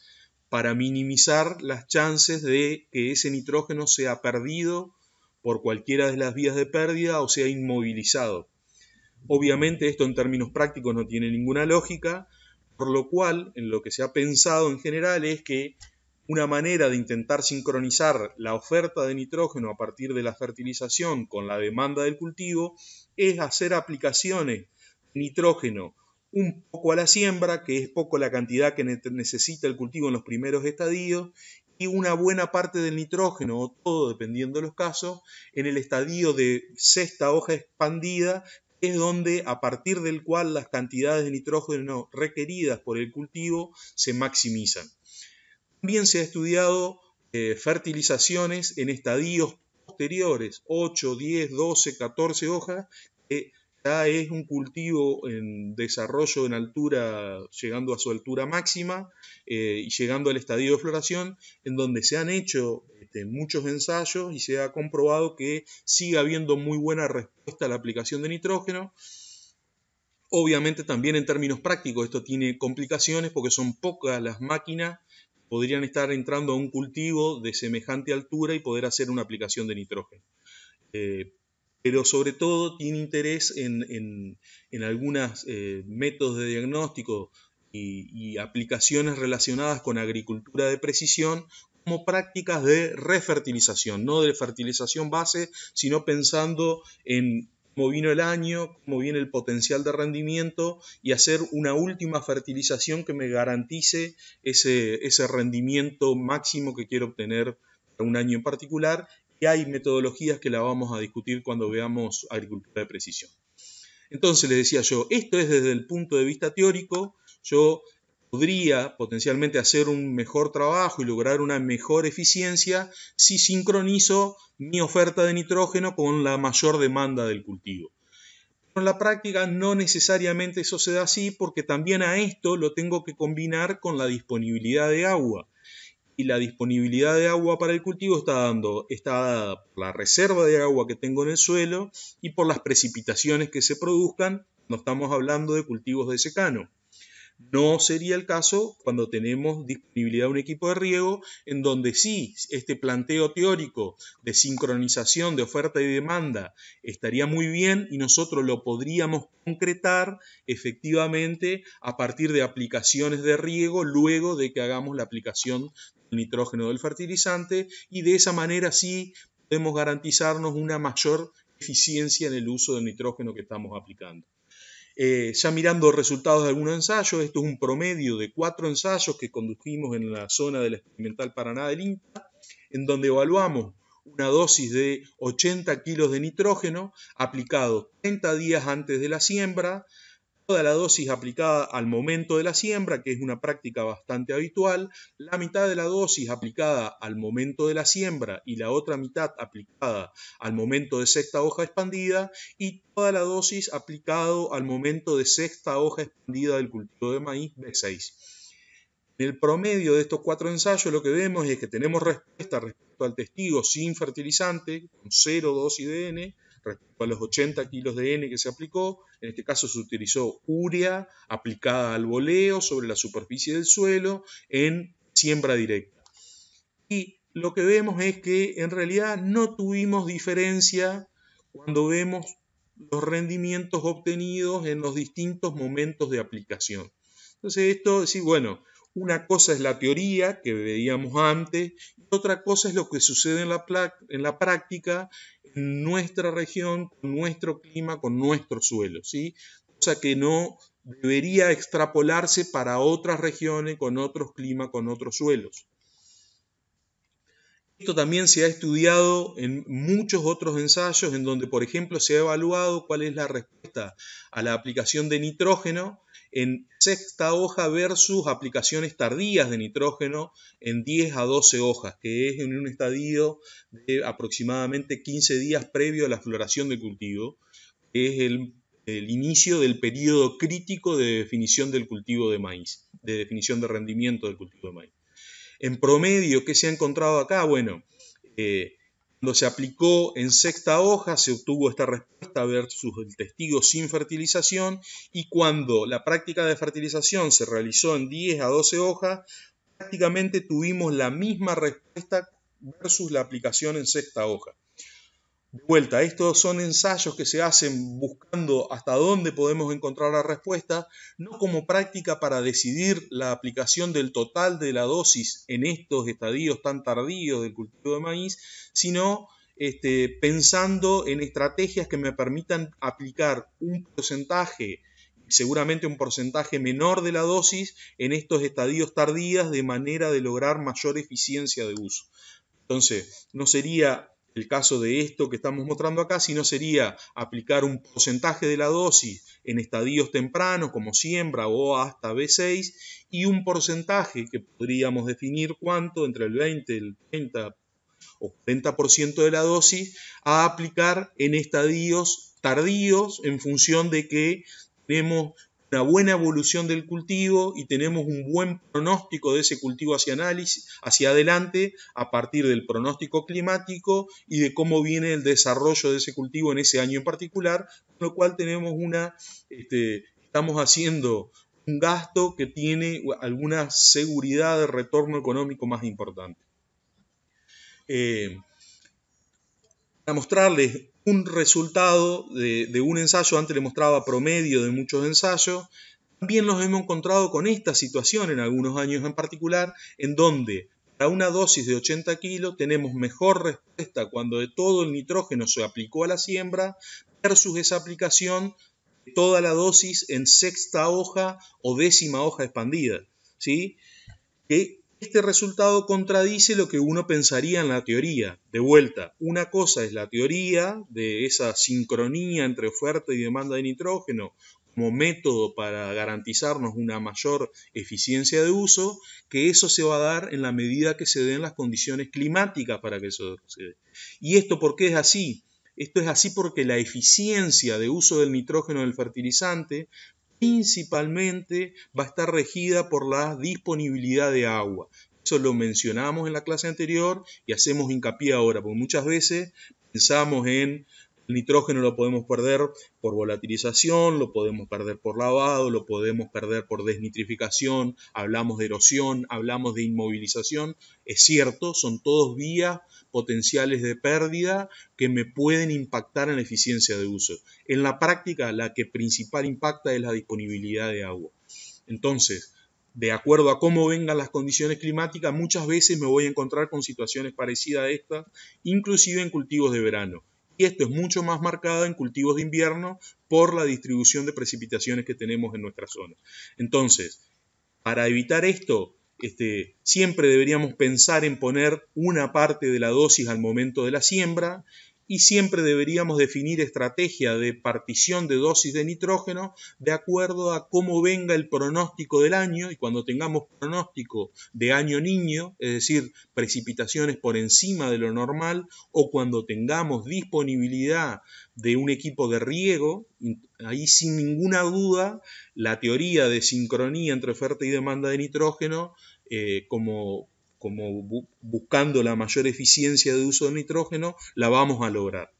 S1: para minimizar las chances de que ese nitrógeno sea perdido por cualquiera de las vías de pérdida o sea inmovilizado. Obviamente esto en términos prácticos no tiene ninguna lógica, por lo cual en lo que se ha pensado en general es que una manera de intentar sincronizar la oferta de nitrógeno a partir de la fertilización con la demanda del cultivo es hacer aplicaciones de nitrógeno un poco a la siembra, que es poco la cantidad que necesita el cultivo en los primeros estadios, y una buena parte del nitrógeno, o todo, dependiendo de los casos, en el estadio de sexta hoja expandida, es donde a partir del cual las cantidades de nitrógeno requeridas por el cultivo se maximizan. También se ha estudiado eh, fertilizaciones en estadios posteriores, 8, 10, 12, 14 hojas, que es un cultivo en desarrollo en altura, llegando a su altura máxima eh, y llegando al estadio de floración, en donde se han hecho este, muchos ensayos y se ha comprobado que sigue habiendo muy buena respuesta a la aplicación de nitrógeno. Obviamente también en términos prácticos esto tiene complicaciones porque son pocas las máquinas que podrían estar entrando a un cultivo de semejante altura y poder hacer una aplicación de nitrógeno. Eh, pero sobre todo tiene interés en, algunos eh, métodos de diagnóstico y, aplicaciones relacionadas con agricultura de precisión como prácticas de refertilización, no de fertilización base, sino pensando en cómo vino el año, cómo viene el potencial de rendimiento y hacer una última fertilización que me garantice ese, ese rendimiento máximo que quiero obtener para un año en particular y hay metodologías que la vamos a discutir cuando veamos agricultura de precisión. Entonces les decía yo, esto es desde el punto de vista teórico, yo podría potencialmente hacer un mejor trabajo y lograr una mejor eficiencia si sincronizo mi oferta de nitrógeno con la mayor demanda del cultivo. Pero en la práctica no necesariamente eso se da así porque también a esto lo tengo que combinar con la disponibilidad de agua y la disponibilidad de agua para el cultivo está, dando, está dada por la reserva de agua que tengo en el suelo y por las precipitaciones que se produzcan. No estamos hablando de cultivos de secano. No sería el caso cuando tenemos disponibilidad de un equipo de riego en donde sí, este planteo teórico de sincronización de oferta y demanda estaría muy bien y nosotros lo podríamos concretar efectivamente a partir de aplicaciones de riego luego de que hagamos la aplicación nitrógeno del fertilizante y de esa manera sí podemos garantizarnos una mayor eficiencia en el uso del nitrógeno que estamos aplicando. Eh, ya mirando resultados de algunos ensayos, esto es un promedio de cuatro ensayos que condujimos en la zona del experimental Paraná del INTA, en donde evaluamos una dosis de 80 kilos de nitrógeno aplicado 30 días antes de la siembra, Toda la dosis aplicada al momento de la siembra, que es una práctica bastante habitual, la mitad de la dosis aplicada al momento de la siembra y la otra mitad aplicada al momento de sexta hoja expandida y toda la dosis aplicado al momento de sexta hoja expandida del cultivo de maíz B6. En el promedio de estos cuatro ensayos lo que vemos es que tenemos respuesta respecto al testigo sin fertilizante, con cero dosis de N, respecto a los 80 kilos de N que se aplicó. En este caso se utilizó urea aplicada al boleo sobre la superficie del suelo en siembra directa. Y lo que vemos es que en realidad no tuvimos diferencia cuando vemos los rendimientos obtenidos en los distintos momentos de aplicación. Entonces esto, decir, bueno, una cosa es la teoría que veíamos antes, y otra cosa es lo que sucede en la, en la práctica nuestra región, con nuestro clima, con nuestros suelos. ¿sí? Cosa que no debería extrapolarse para otras regiones, con otros climas, con otros suelos. Esto también se ha estudiado en muchos otros ensayos en donde, por ejemplo, se ha evaluado cuál es la respuesta a la aplicación de nitrógeno en sexta hoja versus aplicaciones tardías de nitrógeno en 10 a 12 hojas, que es en un estadio de aproximadamente 15 días previo a la floración del cultivo, que es el, inicio del periodo crítico de definición del cultivo de maíz, de definición de rendimiento del cultivo de maíz. En promedio, ¿qué se ha encontrado acá? Bueno, eh, cuando se aplicó en sexta hoja se obtuvo esta respuesta versus el testigo sin fertilización y cuando la práctica de fertilización se realizó en 10 a 12 hojas, prácticamente tuvimos la misma respuesta versus la aplicación en sexta hoja. De vuelta, estos son ensayos que se hacen buscando hasta dónde podemos encontrar la respuesta, no como práctica para decidir la aplicación del total de la dosis en estos estadios tan tardíos del cultivo de maíz, sino este, pensando en estrategias que me permitan aplicar un porcentaje seguramente un porcentaje menor de la dosis en estos estadios tardíos de manera de lograr mayor eficiencia de uso. Entonces, no sería el caso de esto que estamos mostrando acá, sino sería aplicar un porcentaje de la dosis en estadios tempranos como siembra o hasta B6 y un porcentaje que podríamos definir cuánto, entre el 20 el 30 o 40% de la dosis, a aplicar en estadios tardíos en función de que tenemos una buena evolución del cultivo y tenemos un buen pronóstico de ese cultivo hacia análisis, hacia adelante, a partir del pronóstico climático y de cómo viene el desarrollo de ese cultivo en ese año en particular, con lo cual tenemos una, este, estamos haciendo un gasto que tiene alguna seguridad de retorno económico más importante. Eh, para mostrarles un resultado de, un ensayo, antes le mostraba promedio de muchos ensayos, también nos hemos encontrado con esta situación en algunos años en particular, en donde para una dosis de 80 kilos tenemos mejor respuesta cuando de todo el nitrógeno se aplicó a la siembra versus esa aplicación de toda la dosis en sexta hoja o décima hoja expandida. ¿sí? Que este resultado contradice lo que uno pensaría en la teoría. De vuelta, una cosa es la teoría de esa sincronía entre oferta y demanda de nitrógeno como método para garantizarnos una mayor eficiencia de uso, que eso se va a dar en la medida que se den las condiciones climáticas para que eso suceda. ¿Y esto por qué es así? Esto es así porque la eficiencia de uso del nitrógeno del fertilizante principalmente va a estar regida por la disponibilidad de agua. Eso lo mencionamos en la clase anterior y hacemos hincapié ahora, porque muchas veces pensamos en el nitrógeno lo podemos perder por volatilización, lo podemos perder por lavado, lo podemos perder por desnitrificación, hablamos de erosión, hablamos de inmovilización. Es cierto, son todos vías potenciales de pérdida que me pueden impactar en la eficiencia de uso. En la práctica, la que principal impacta es la disponibilidad de agua. Entonces, de acuerdo a cómo vengan las condiciones climáticas, muchas veces me voy a encontrar con situaciones parecidas a estas, inclusive en cultivos de verano y esto es mucho más marcado en cultivos de invierno por la distribución de precipitaciones que tenemos en nuestra zona. Entonces, para evitar esto, este, siempre deberíamos pensar en poner una parte de la dosis al momento de la siembra y siempre deberíamos definir estrategia de partición de dosis de nitrógeno de acuerdo a cómo venga el pronóstico del año y cuando tengamos pronóstico de año niño, es decir, precipitaciones por encima de lo normal o cuando tengamos disponibilidad de un equipo de riego, ahí sin ninguna duda la teoría de sincronía entre oferta y demanda de nitrógeno eh, como, como buscando la mayor eficiencia de uso de nitrógeno, la vamos a lograr.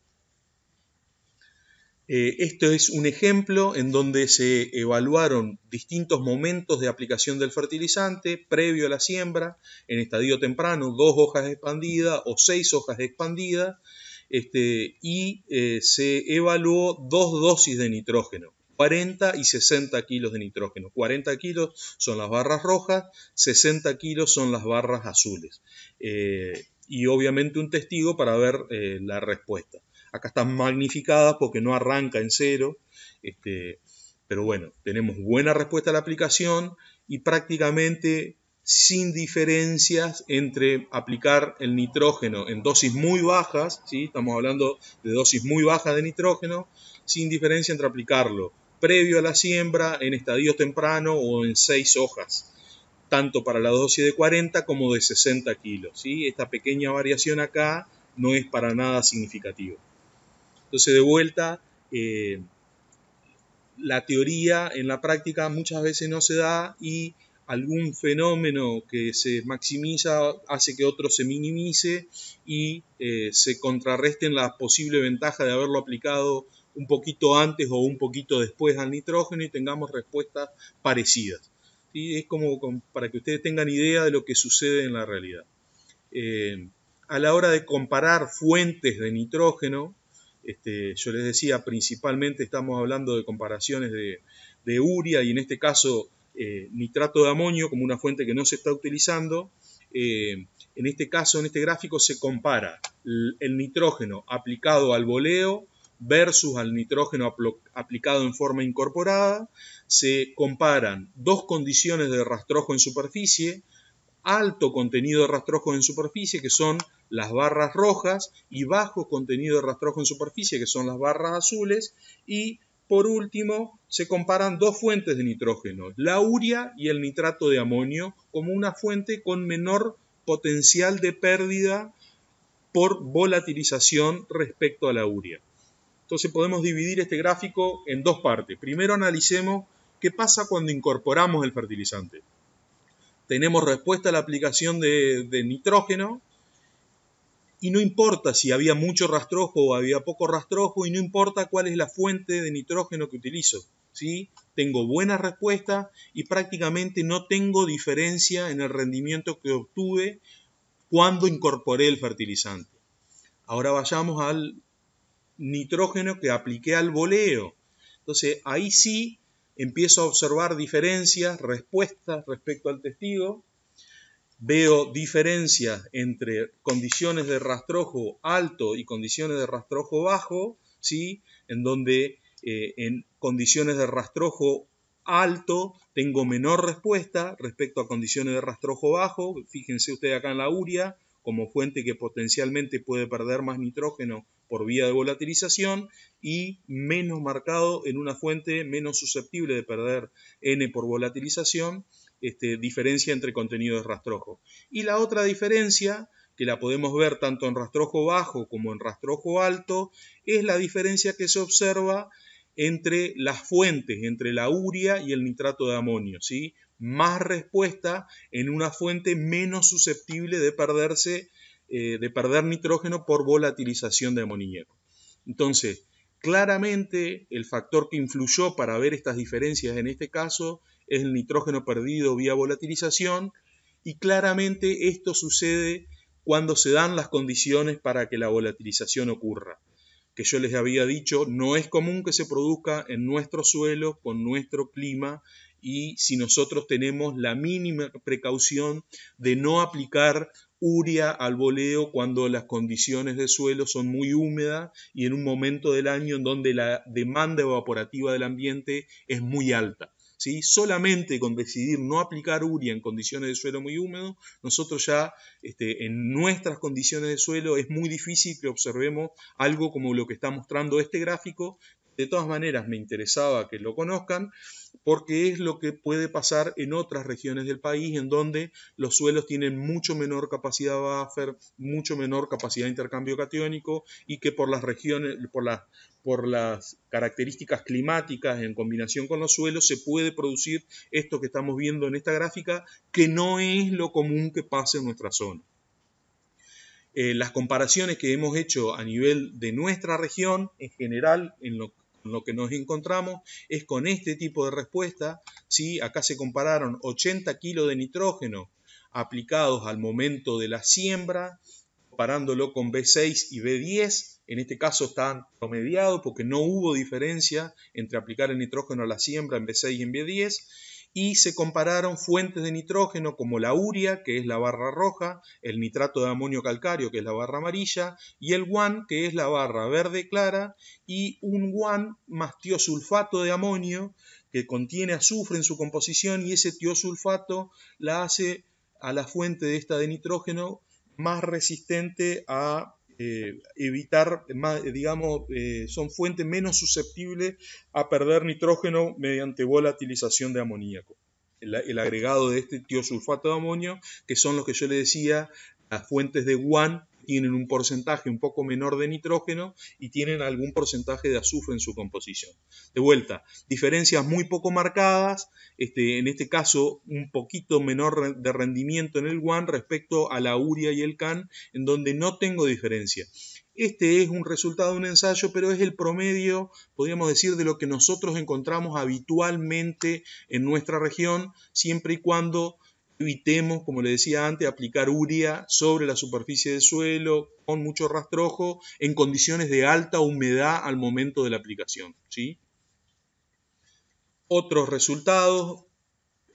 S1: Eh, esto es un ejemplo en donde se evaluaron distintos momentos de aplicación del fertilizante previo a la siembra, en estadio temprano, dos hojas expandidas o seis hojas expandidas, este, y eh, se evaluó dos dosis de nitrógeno. 40 y 60 kilos de nitrógeno. 40 kilos son las barras rojas, 60 kilos son las barras azules. Eh, y obviamente un testigo para ver eh, la respuesta. Acá están magnificadas porque no arranca en cero. Este, pero bueno, tenemos buena respuesta a la aplicación y prácticamente sin diferencias entre aplicar el nitrógeno en dosis muy bajas, estamos hablando de dosis muy bajas de nitrógeno, sin diferencia entre aplicarlo previo a la siembra en estadio temprano o en seis hojas, tanto para la dosis de 40 como de 60 kilos. ¿sí? Esta pequeña variación acá no es para nada significativa. Entonces, de vuelta, eh, la teoría en la práctica muchas veces no se da y algún fenómeno que se maximiza hace que otro se minimice y eh, se contrarresten la posible ventaja de haberlo aplicado un poquito antes o un poquito después al nitrógeno y tengamos respuestas parecidas. Es como para que ustedes tengan idea de lo que sucede en la realidad. Eh, a la hora de comparar fuentes de nitrógeno, este, yo les decía, principalmente estamos hablando de comparaciones de, de uria y en este caso eh, nitrato de amonio como una fuente que no se está utilizando. Eh, en este caso, en este gráfico, se compara el nitrógeno aplicado al boleo versus al nitrógeno aplicado en forma incorporada, se comparan dos condiciones de rastrojo en superficie, alto contenido de rastrojo en superficie, que son las barras rojas, y bajo contenido de rastrojo en superficie, que son las barras azules, y por último, se comparan dos fuentes de nitrógeno, la urea y el nitrato de amonio, como una fuente con menor potencial de pérdida por volatilización respecto a la urea. Entonces podemos dividir este gráfico en dos partes. Primero analicemos qué pasa cuando incorporamos el fertilizante. Tenemos respuesta a la aplicación de, nitrógeno y no importa si había mucho rastrojo o había poco rastrojo y no importa cuál es la fuente de nitrógeno que utilizo. ¿sí? Tengo buena respuesta y prácticamente no tengo diferencia en el rendimiento que obtuve cuando incorporé el fertilizante. Ahora vayamos al nitrógeno que apliqué al voleo. Entonces ahí sí empiezo a observar diferencias, respuestas respecto al testigo, veo diferencias entre condiciones de rastrojo alto y condiciones de rastrojo bajo, ¿sí? en donde eh, en condiciones de rastrojo alto tengo menor respuesta respecto a condiciones de rastrojo bajo, fíjense ustedes acá en la uria, como fuente que potencialmente puede perder más nitrógeno por vía de volatilización y menos marcado en una fuente menos susceptible de perder N por volatilización, este, diferencia entre contenido de rastrojo. Y la otra diferencia, que la podemos ver tanto en rastrojo bajo como en rastrojo alto, es la diferencia que se observa entre las fuentes, entre la urea y el nitrato de amonio. ¿sí? más respuesta en una fuente menos susceptible de perderse, eh, de perder nitrógeno por volatilización de amoníaco. Entonces, claramente el factor que influyó para ver estas diferencias en este caso es el nitrógeno perdido vía volatilización y claramente esto sucede cuando se dan las condiciones para que la volatilización ocurra. Que yo les había dicho, no es común que se produzca en nuestro suelo, con nuestro clima, y si nosotros tenemos la mínima precaución de no aplicar urea al boleo cuando las condiciones de suelo son muy húmedas y en un momento del año en donde la demanda evaporativa del ambiente es muy alta. Solamente con decidir no aplicar urea en condiciones de suelo muy húmedo, nosotros ya este, en nuestras condiciones de suelo es muy difícil que observemos algo como lo que está mostrando este gráfico, de todas maneras, me interesaba que lo conozcan porque es lo que puede pasar en otras regiones del país en donde los suelos tienen mucho menor capacidad buffer, mucho menor capacidad de intercambio cationico y que por las regiones, por las, por las características climáticas en combinación con los suelos se puede producir esto que estamos viendo en esta gráfica que no es lo común que pase en nuestra zona. Eh, las comparaciones que hemos hecho a nivel de nuestra región en general en lo que lo que nos encontramos es con este tipo de respuesta. Si Acá se compararon 80 kilos de nitrógeno aplicados al momento de la siembra, comparándolo con B6 y B10. En este caso están promediado porque no hubo diferencia entre aplicar el nitrógeno a la siembra en B6 y en B10 y se compararon fuentes de nitrógeno como la uria, que es la barra roja, el nitrato de amonio calcáreo, que es la barra amarilla, y el guan, que es la barra verde clara, y un guan más tiosulfato de amonio, que contiene azufre en su composición, y ese tiosulfato la hace a la fuente de esta de nitrógeno más resistente a eh, evitar, digamos, eh, son fuentes menos susceptibles a perder nitrógeno mediante volatilización de amoníaco. El, el, agregado de este tiosulfato de amonio, que son los que yo le decía, las fuentes de guan tienen un porcentaje un poco menor de nitrógeno y tienen algún porcentaje de azufre en su composición. De vuelta, diferencias muy poco marcadas, este, en este caso un poquito menor de rendimiento en el guan respecto a la uria y el can, en donde no tengo diferencia. Este es un resultado de un ensayo, pero es el promedio, podríamos decir, de lo que nosotros encontramos habitualmente en nuestra región, siempre y cuando Evitemos, como le decía antes, aplicar urea sobre la superficie del suelo con mucho rastrojo en condiciones de alta humedad al momento de la aplicación. ¿sí? Otros resultados,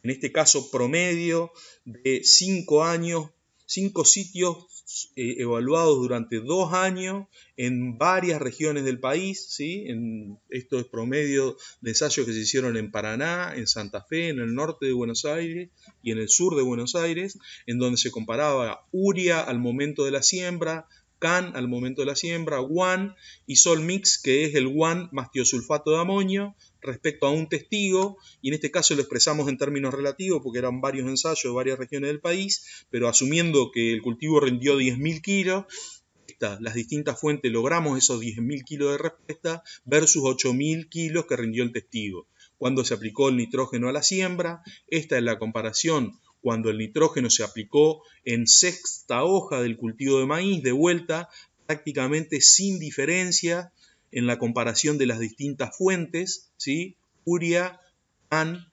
S1: en este caso promedio, de 5 años cinco sitios eh, evaluados durante dos años en varias regiones del país, en, esto es promedio de ensayos que se hicieron en Paraná, en Santa Fe, en el norte de Buenos Aires y en el sur de Buenos Aires, en donde se comparaba uria al momento de la siembra, can al momento de la siembra, guan y sol mix, que es el guan más tiosulfato de amonio, respecto a un testigo, y en este caso lo expresamos en términos relativos porque eran varios ensayos de varias regiones del país, pero asumiendo que el cultivo rindió 10.000 kilos, las distintas fuentes logramos esos 10.000 kilos de respuesta versus 8.000 kilos que rindió el testigo. Cuando se aplicó el nitrógeno a la siembra, esta es la comparación cuando el nitrógeno se aplicó en sexta hoja del cultivo de maíz, de vuelta, prácticamente sin diferencia en la comparación de las distintas fuentes, ¿sí? uria, an,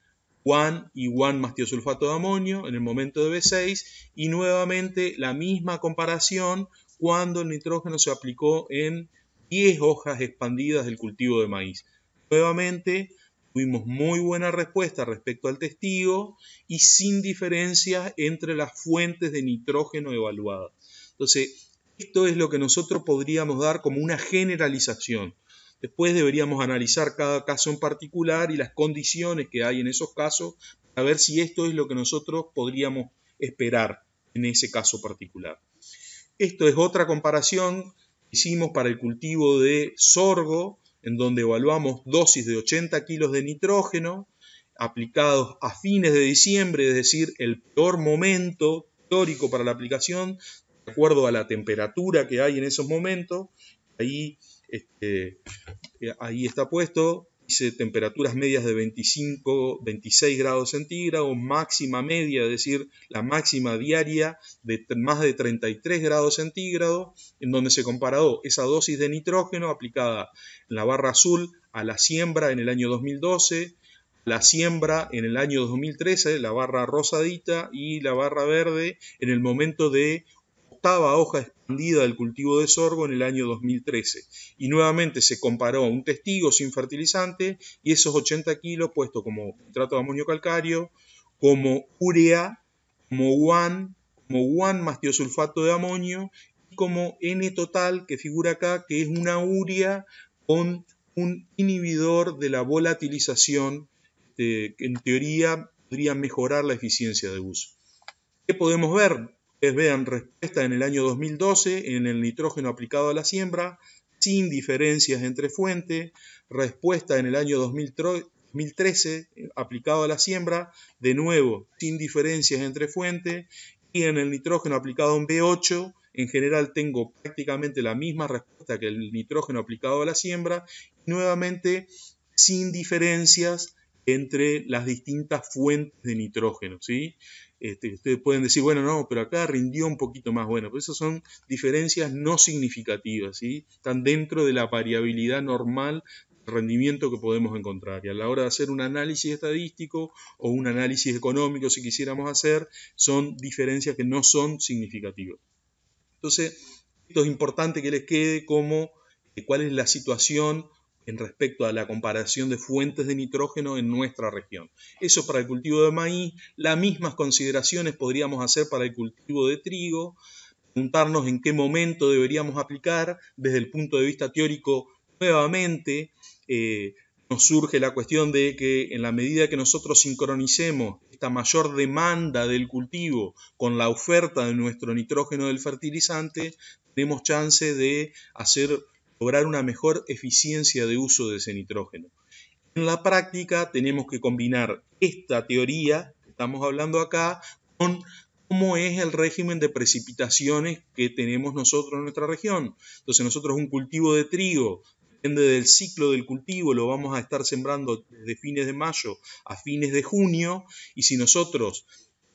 S1: Juan y Juan más tiosulfato de amonio en el momento de B6 y nuevamente la misma comparación cuando el nitrógeno se aplicó en 10 hojas expandidas del cultivo de maíz. Nuevamente tuvimos muy buena respuesta respecto al testigo y sin diferencias entre las fuentes de nitrógeno evaluadas. Entonces, esto es lo que nosotros podríamos dar como una generalización. Después deberíamos analizar cada caso en particular y las condiciones que hay en esos casos para ver si esto es lo que nosotros podríamos esperar en ese caso particular. Esto es otra comparación que hicimos para el cultivo de sorgo, en donde evaluamos dosis de 80 kilos de nitrógeno aplicados a fines de diciembre, es decir, el peor momento teórico para la aplicación acuerdo a la temperatura que hay en esos momentos. Ahí, este, eh, ahí está puesto, dice temperaturas medias de 25, 26 grados centígrados, máxima media, es decir, la máxima diaria de más de 33 grados centígrados, en donde se comparó esa dosis de nitrógeno aplicada en la barra azul a la siembra en el año 2012, la siembra en el año 2013, la barra rosadita y la barra verde en el momento de octava hoja expandida del cultivo de sorgo en el año 2013 y nuevamente se comparó un testigo sin fertilizante y esos 80 kilos puesto como trato de amonio calcario, como urea, como guan, como guan más tiosulfato de amonio y como N total que figura acá que es una urea con un inhibidor de la volatilización este, que en teoría podría mejorar la eficiencia de uso. ¿Qué podemos ver? vean respuesta en el año 2012 en el nitrógeno aplicado a la siembra, sin diferencias entre fuentes. Respuesta en el año 2013 aplicado a la siembra, de nuevo, sin diferencias entre fuentes. Y en el nitrógeno aplicado en B8, en general tengo prácticamente la misma respuesta que el nitrógeno aplicado a la siembra, nuevamente sin diferencias entre las distintas fuentes de nitrógeno. ¿sí? Este, ustedes pueden decir, bueno, no, pero acá rindió un poquito más. Bueno, pero esas son diferencias no significativas, ¿sí? están dentro de la variabilidad normal de rendimiento que podemos encontrar. Y a la hora de hacer un análisis estadístico o un análisis económico, si quisiéramos hacer, son diferencias que no son significativas. Entonces, esto es importante que les quede como eh, cuál es la situación en respecto a la comparación de fuentes de nitrógeno en nuestra región. Eso para el cultivo de maíz, las mismas consideraciones podríamos hacer para el cultivo de trigo, preguntarnos en qué momento deberíamos aplicar desde el punto de vista teórico nuevamente. Eh, nos surge la cuestión de que en la medida que nosotros sincronicemos esta mayor demanda del cultivo con la oferta de nuestro nitrógeno del fertilizante, tenemos chance de hacer lograr una mejor eficiencia de uso de ese nitrógeno. En la práctica tenemos que combinar esta teoría que estamos hablando acá con cómo es el régimen de precipitaciones que tenemos nosotros en nuestra región. Entonces nosotros un cultivo de trigo, depende del ciclo del cultivo, lo vamos a estar sembrando desde fines de mayo a fines de junio, y si nosotros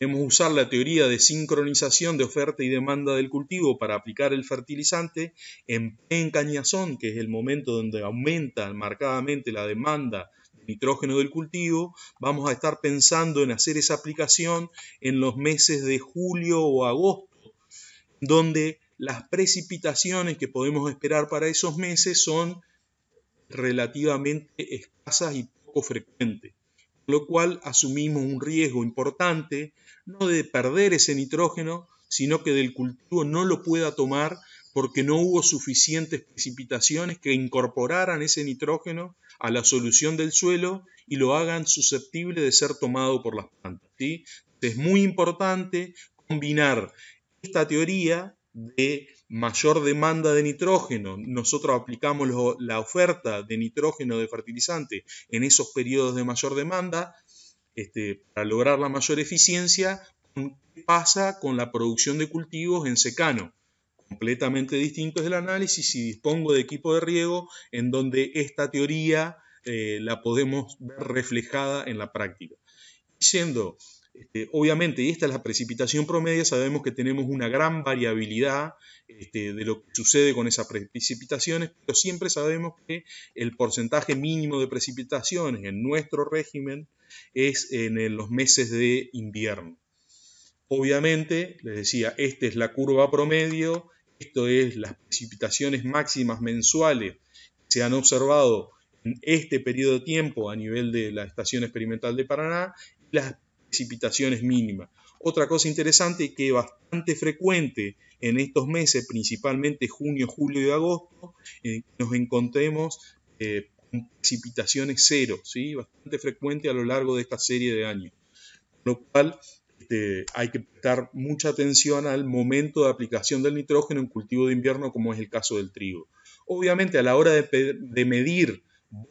S1: usar usar la teoría de sincronización de oferta y demanda del cultivo para aplicar el fertilizante en encañazón, que es el momento donde aumenta marcadamente la demanda de nitrógeno del cultivo. Vamos a estar pensando en hacer esa aplicación en los meses de julio o agosto, donde las precipitaciones que podemos esperar para esos meses son relativamente escasas y poco frecuentes, lo cual asumimos un riesgo importante no de perder ese nitrógeno, sino que del cultivo no lo pueda tomar porque no hubo suficientes precipitaciones que incorporaran ese nitrógeno a la solución del suelo y lo hagan susceptible de ser tomado por las plantas. Es muy importante combinar esta teoría de mayor demanda de nitrógeno. Nosotros aplicamos la oferta de nitrógeno de fertilizante en esos periodos de mayor demanda, este, para lograr la mayor eficiencia, ¿qué pasa con la producción de cultivos en secano? Completamente distinto del el análisis si dispongo de equipo de riego en donde esta teoría eh, la podemos ver reflejada en la práctica. Siendo este, obviamente, y esta es la precipitación promedio, sabemos que tenemos una gran variabilidad este, de lo que sucede con esas precipitaciones, pero siempre sabemos que el porcentaje mínimo de precipitaciones en nuestro régimen es en los meses de invierno. Obviamente, les decía, esta es la curva promedio, esto es las precipitaciones máximas mensuales que se han observado en este periodo de tiempo a nivel de la estación experimental de Paraná, las precipitaciones mínimas. mínima. Otra cosa interesante que bastante frecuente en estos meses, principalmente junio, julio y agosto, nos encontremos eh, con precipitaciones cero, ¿sí? bastante frecuente a lo largo de esta serie de años. Con lo cual este, hay que prestar mucha atención al momento de aplicación del nitrógeno en cultivo de invierno, como es el caso del trigo. Obviamente a la hora de, de medir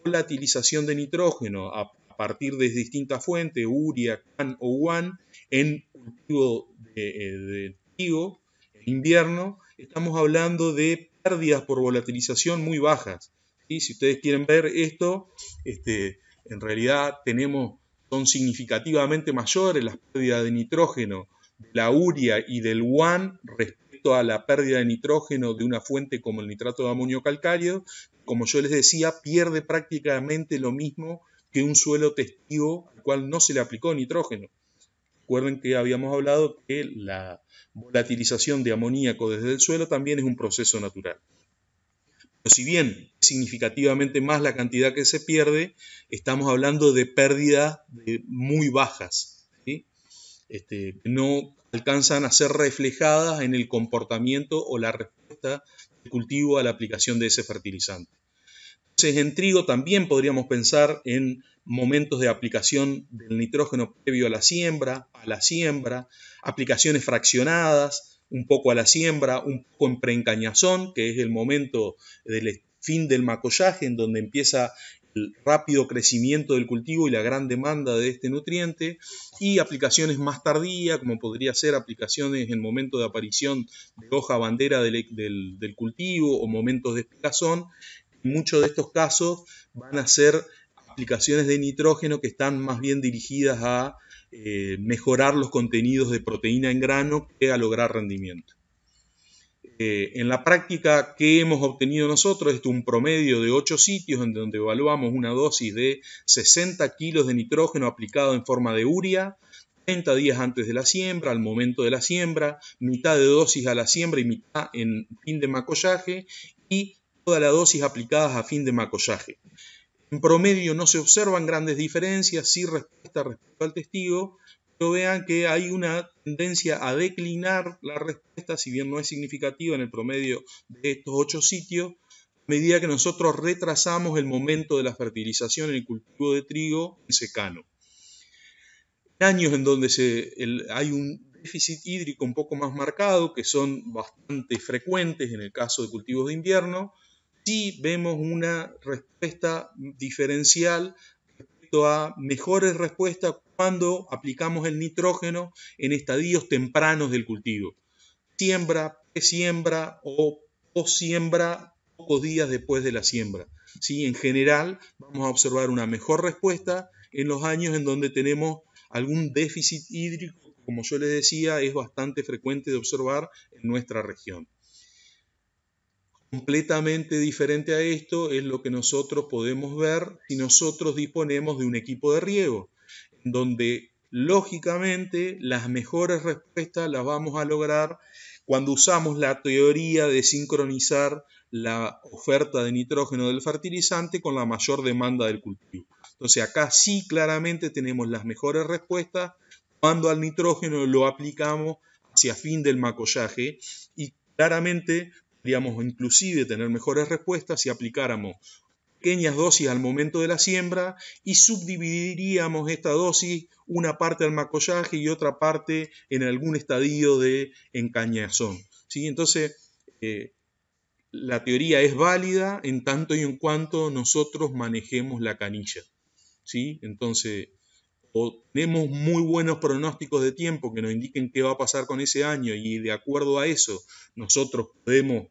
S1: volatilización de nitrógeno a partir de distintas fuentes, uria, can o guan, en cultivo de, trigo, en invierno, estamos hablando de pérdidas por volatilización muy bajas. Si ustedes quieren ver esto, este, en realidad tenemos, son significativamente mayores las pérdidas de nitrógeno de la uria y del guan respecto a la pérdida de nitrógeno de una fuente como el nitrato de amonio calcáreo. Como yo les decía, pierde prácticamente lo mismo que un suelo testigo al cual no se le aplicó nitrógeno. Recuerden que habíamos hablado que la volatilización de amoníaco desde el suelo también es un proceso natural. Pero si bien significativamente más la cantidad que se pierde, estamos hablando de pérdidas muy bajas. que este, no alcanzan a ser reflejadas en el comportamiento o la respuesta del cultivo a la aplicación de ese fertilizante en trigo también podríamos pensar en momentos de aplicación del nitrógeno previo a la siembra, a la siembra, aplicaciones fraccionadas, un poco a la siembra, un poco en preencañazón, que es el momento del fin del macollaje, en donde empieza el rápido crecimiento del cultivo y la gran demanda de este nutriente, y aplicaciones más tardías, como podría ser aplicaciones en momento de aparición de hoja bandera del, cultivo o momentos de espigazón, muchos de estos casos van a ser aplicaciones de nitrógeno que están más bien dirigidas a eh, mejorar los contenidos de proteína en grano que a lograr rendimiento. Eh, en la práctica, que hemos obtenido nosotros? es un promedio de 8 sitios en donde evaluamos una dosis de 60 kilos de nitrógeno aplicado en forma de urea, 30 días antes de la siembra, al momento de la siembra, mitad de dosis a la siembra y mitad en fin de macollaje, y todas las dosis aplicadas a fin de macollaje. En promedio no se observan grandes diferencias, sí respuesta respecto al testigo, pero vean que hay una tendencia a declinar la respuesta, si bien no es significativa en el promedio de estos ocho sitios, a medida que nosotros retrasamos el momento de la fertilización en el cultivo de trigo en secano. En años en donde hay un déficit hídrico un poco más marcado, que son bastante frecuentes en el caso de cultivos de invierno, sí vemos una respuesta diferencial respecto a mejores respuestas cuando aplicamos el nitrógeno en estadios tempranos del cultivo. Siembra, siembra o post-siembra pocos días después de la siembra. En general vamos a observar una mejor respuesta en los años en donde tenemos algún déficit hídrico, como yo les decía, es bastante frecuente de observar en nuestra región completamente diferente a esto es lo que nosotros podemos ver si nosotros disponemos de un equipo de riego, donde lógicamente las mejores respuestas las vamos a lograr cuando usamos la teoría de sincronizar la oferta de nitrógeno del fertilizante con la mayor demanda del cultivo. Entonces acá sí claramente tenemos las mejores respuestas cuando al nitrógeno lo aplicamos hacia fin del macollaje y claramente podríamos inclusive tener mejores respuestas si aplicáramos pequeñas dosis al momento de la siembra y subdividiríamos esta dosis una parte al macollaje y otra parte en algún estadio de encañazón. ¿sí? Entonces, eh, la teoría es válida en tanto y en cuanto nosotros manejemos la canilla. ¿sí? Entonces, o tenemos muy buenos pronósticos de tiempo que nos indiquen qué va a pasar con ese año y de acuerdo a eso nosotros podemos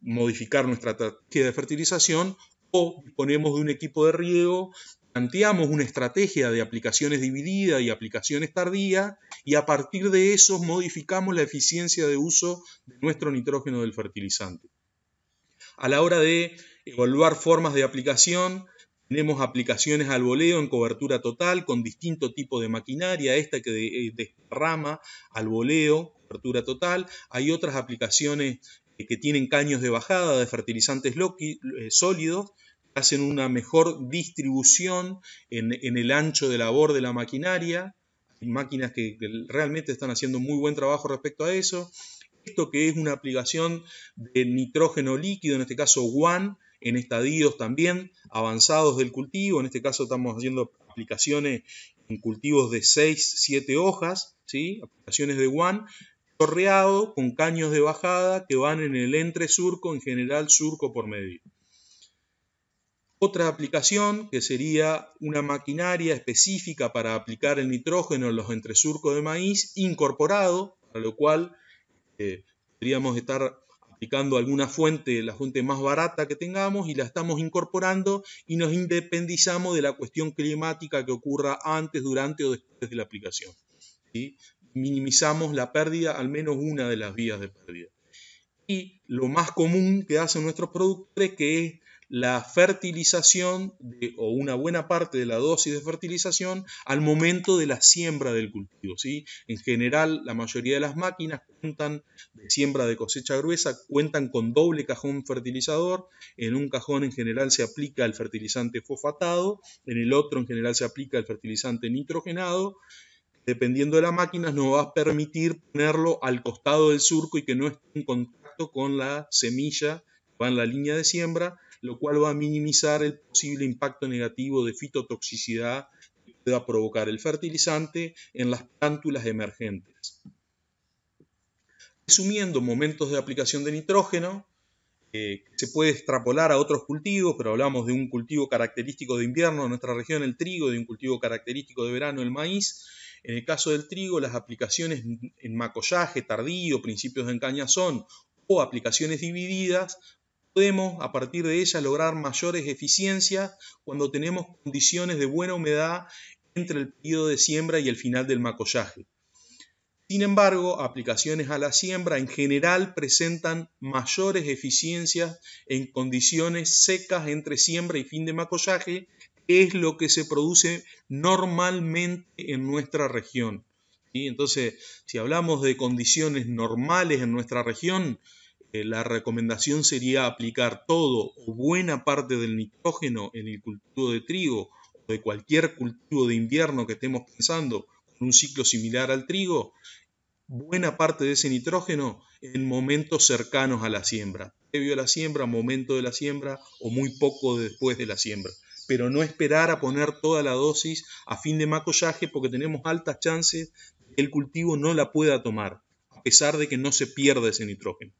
S1: modificar nuestra estrategia de fertilización o disponemos de un equipo de riego, planteamos una estrategia de aplicaciones divididas y aplicaciones tardías y a partir de eso modificamos la eficiencia de uso de nuestro nitrógeno del fertilizante. A la hora de evaluar formas de aplicación, tenemos aplicaciones al voleo en cobertura total con distinto tipo de maquinaria, esta que eh, desparrama al voleo, cobertura total. Hay otras aplicaciones eh, que tienen caños de bajada de fertilizantes eh, sólidos, que hacen una mejor distribución en, en el ancho de labor de la maquinaria. Hay máquinas que realmente están haciendo muy buen trabajo respecto a eso. Esto que es una aplicación de nitrógeno líquido, en este caso WAN, en estadios también avanzados del cultivo. En este caso estamos haciendo aplicaciones en cultivos de 6, 7 hojas, ¿sí? aplicaciones de one, torreado con caños de bajada que van en el entresurco, en general surco por medio. Otra aplicación que sería una maquinaria específica para aplicar el nitrógeno en los entresurcos de maíz incorporado, para lo cual eh, podríamos estar aplicando alguna fuente, la fuente más barata que tengamos, y la estamos incorporando y nos independizamos de la cuestión climática que ocurra antes, durante o después de la aplicación. Minimizamos la pérdida, al menos una de las vías de pérdida. Y lo más común que hacen nuestros productores, que es la fertilización o una buena parte de la dosis de fertilización al momento de la siembra del cultivo. ¿sí? En general, la mayoría de las máquinas cuentan de siembra de cosecha gruesa, cuentan con doble cajón fertilizador. En un cajón en general se aplica el fertilizante fosfatado, en el otro en general se aplica el fertilizante nitrogenado dependiendo de la máquina, nos va a permitir ponerlo al costado del surco y que no esté en contacto con la semilla que va en la línea de siembra, lo cual va a minimizar el posible impacto negativo de fitotoxicidad que pueda provocar el fertilizante en las plántulas emergentes. Resumiendo momentos de aplicación de nitrógeno, eh, se puede extrapolar a otros cultivos, pero hablamos de un cultivo característico de invierno en nuestra región, el trigo, de un cultivo característico de verano, el maíz. En el caso del trigo, las aplicaciones en macollaje tardío, principios de encañazón o aplicaciones divididas podemos a partir de ella lograr mayores eficiencias cuando tenemos condiciones de buena humedad entre el periodo de siembra y el final del macollaje. Sin embargo, aplicaciones a la siembra en general presentan mayores eficiencias en condiciones secas entre siembra y fin de macollaje, que es lo que se produce normalmente en nuestra región. Entonces, si hablamos de condiciones normales en nuestra región, eh, la recomendación sería aplicar todo o buena parte del nitrógeno en el cultivo de trigo o de cualquier cultivo de invierno que estemos pensando con un ciclo similar al trigo, buena parte de ese nitrógeno en momentos cercanos a la siembra, previo a la siembra, momento de la siembra o muy poco después de la siembra. Pero no esperar a poner toda la dosis a fin de macollaje porque tenemos altas chances de que el cultivo no la pueda tomar, a pesar de que no se pierda ese nitrógeno.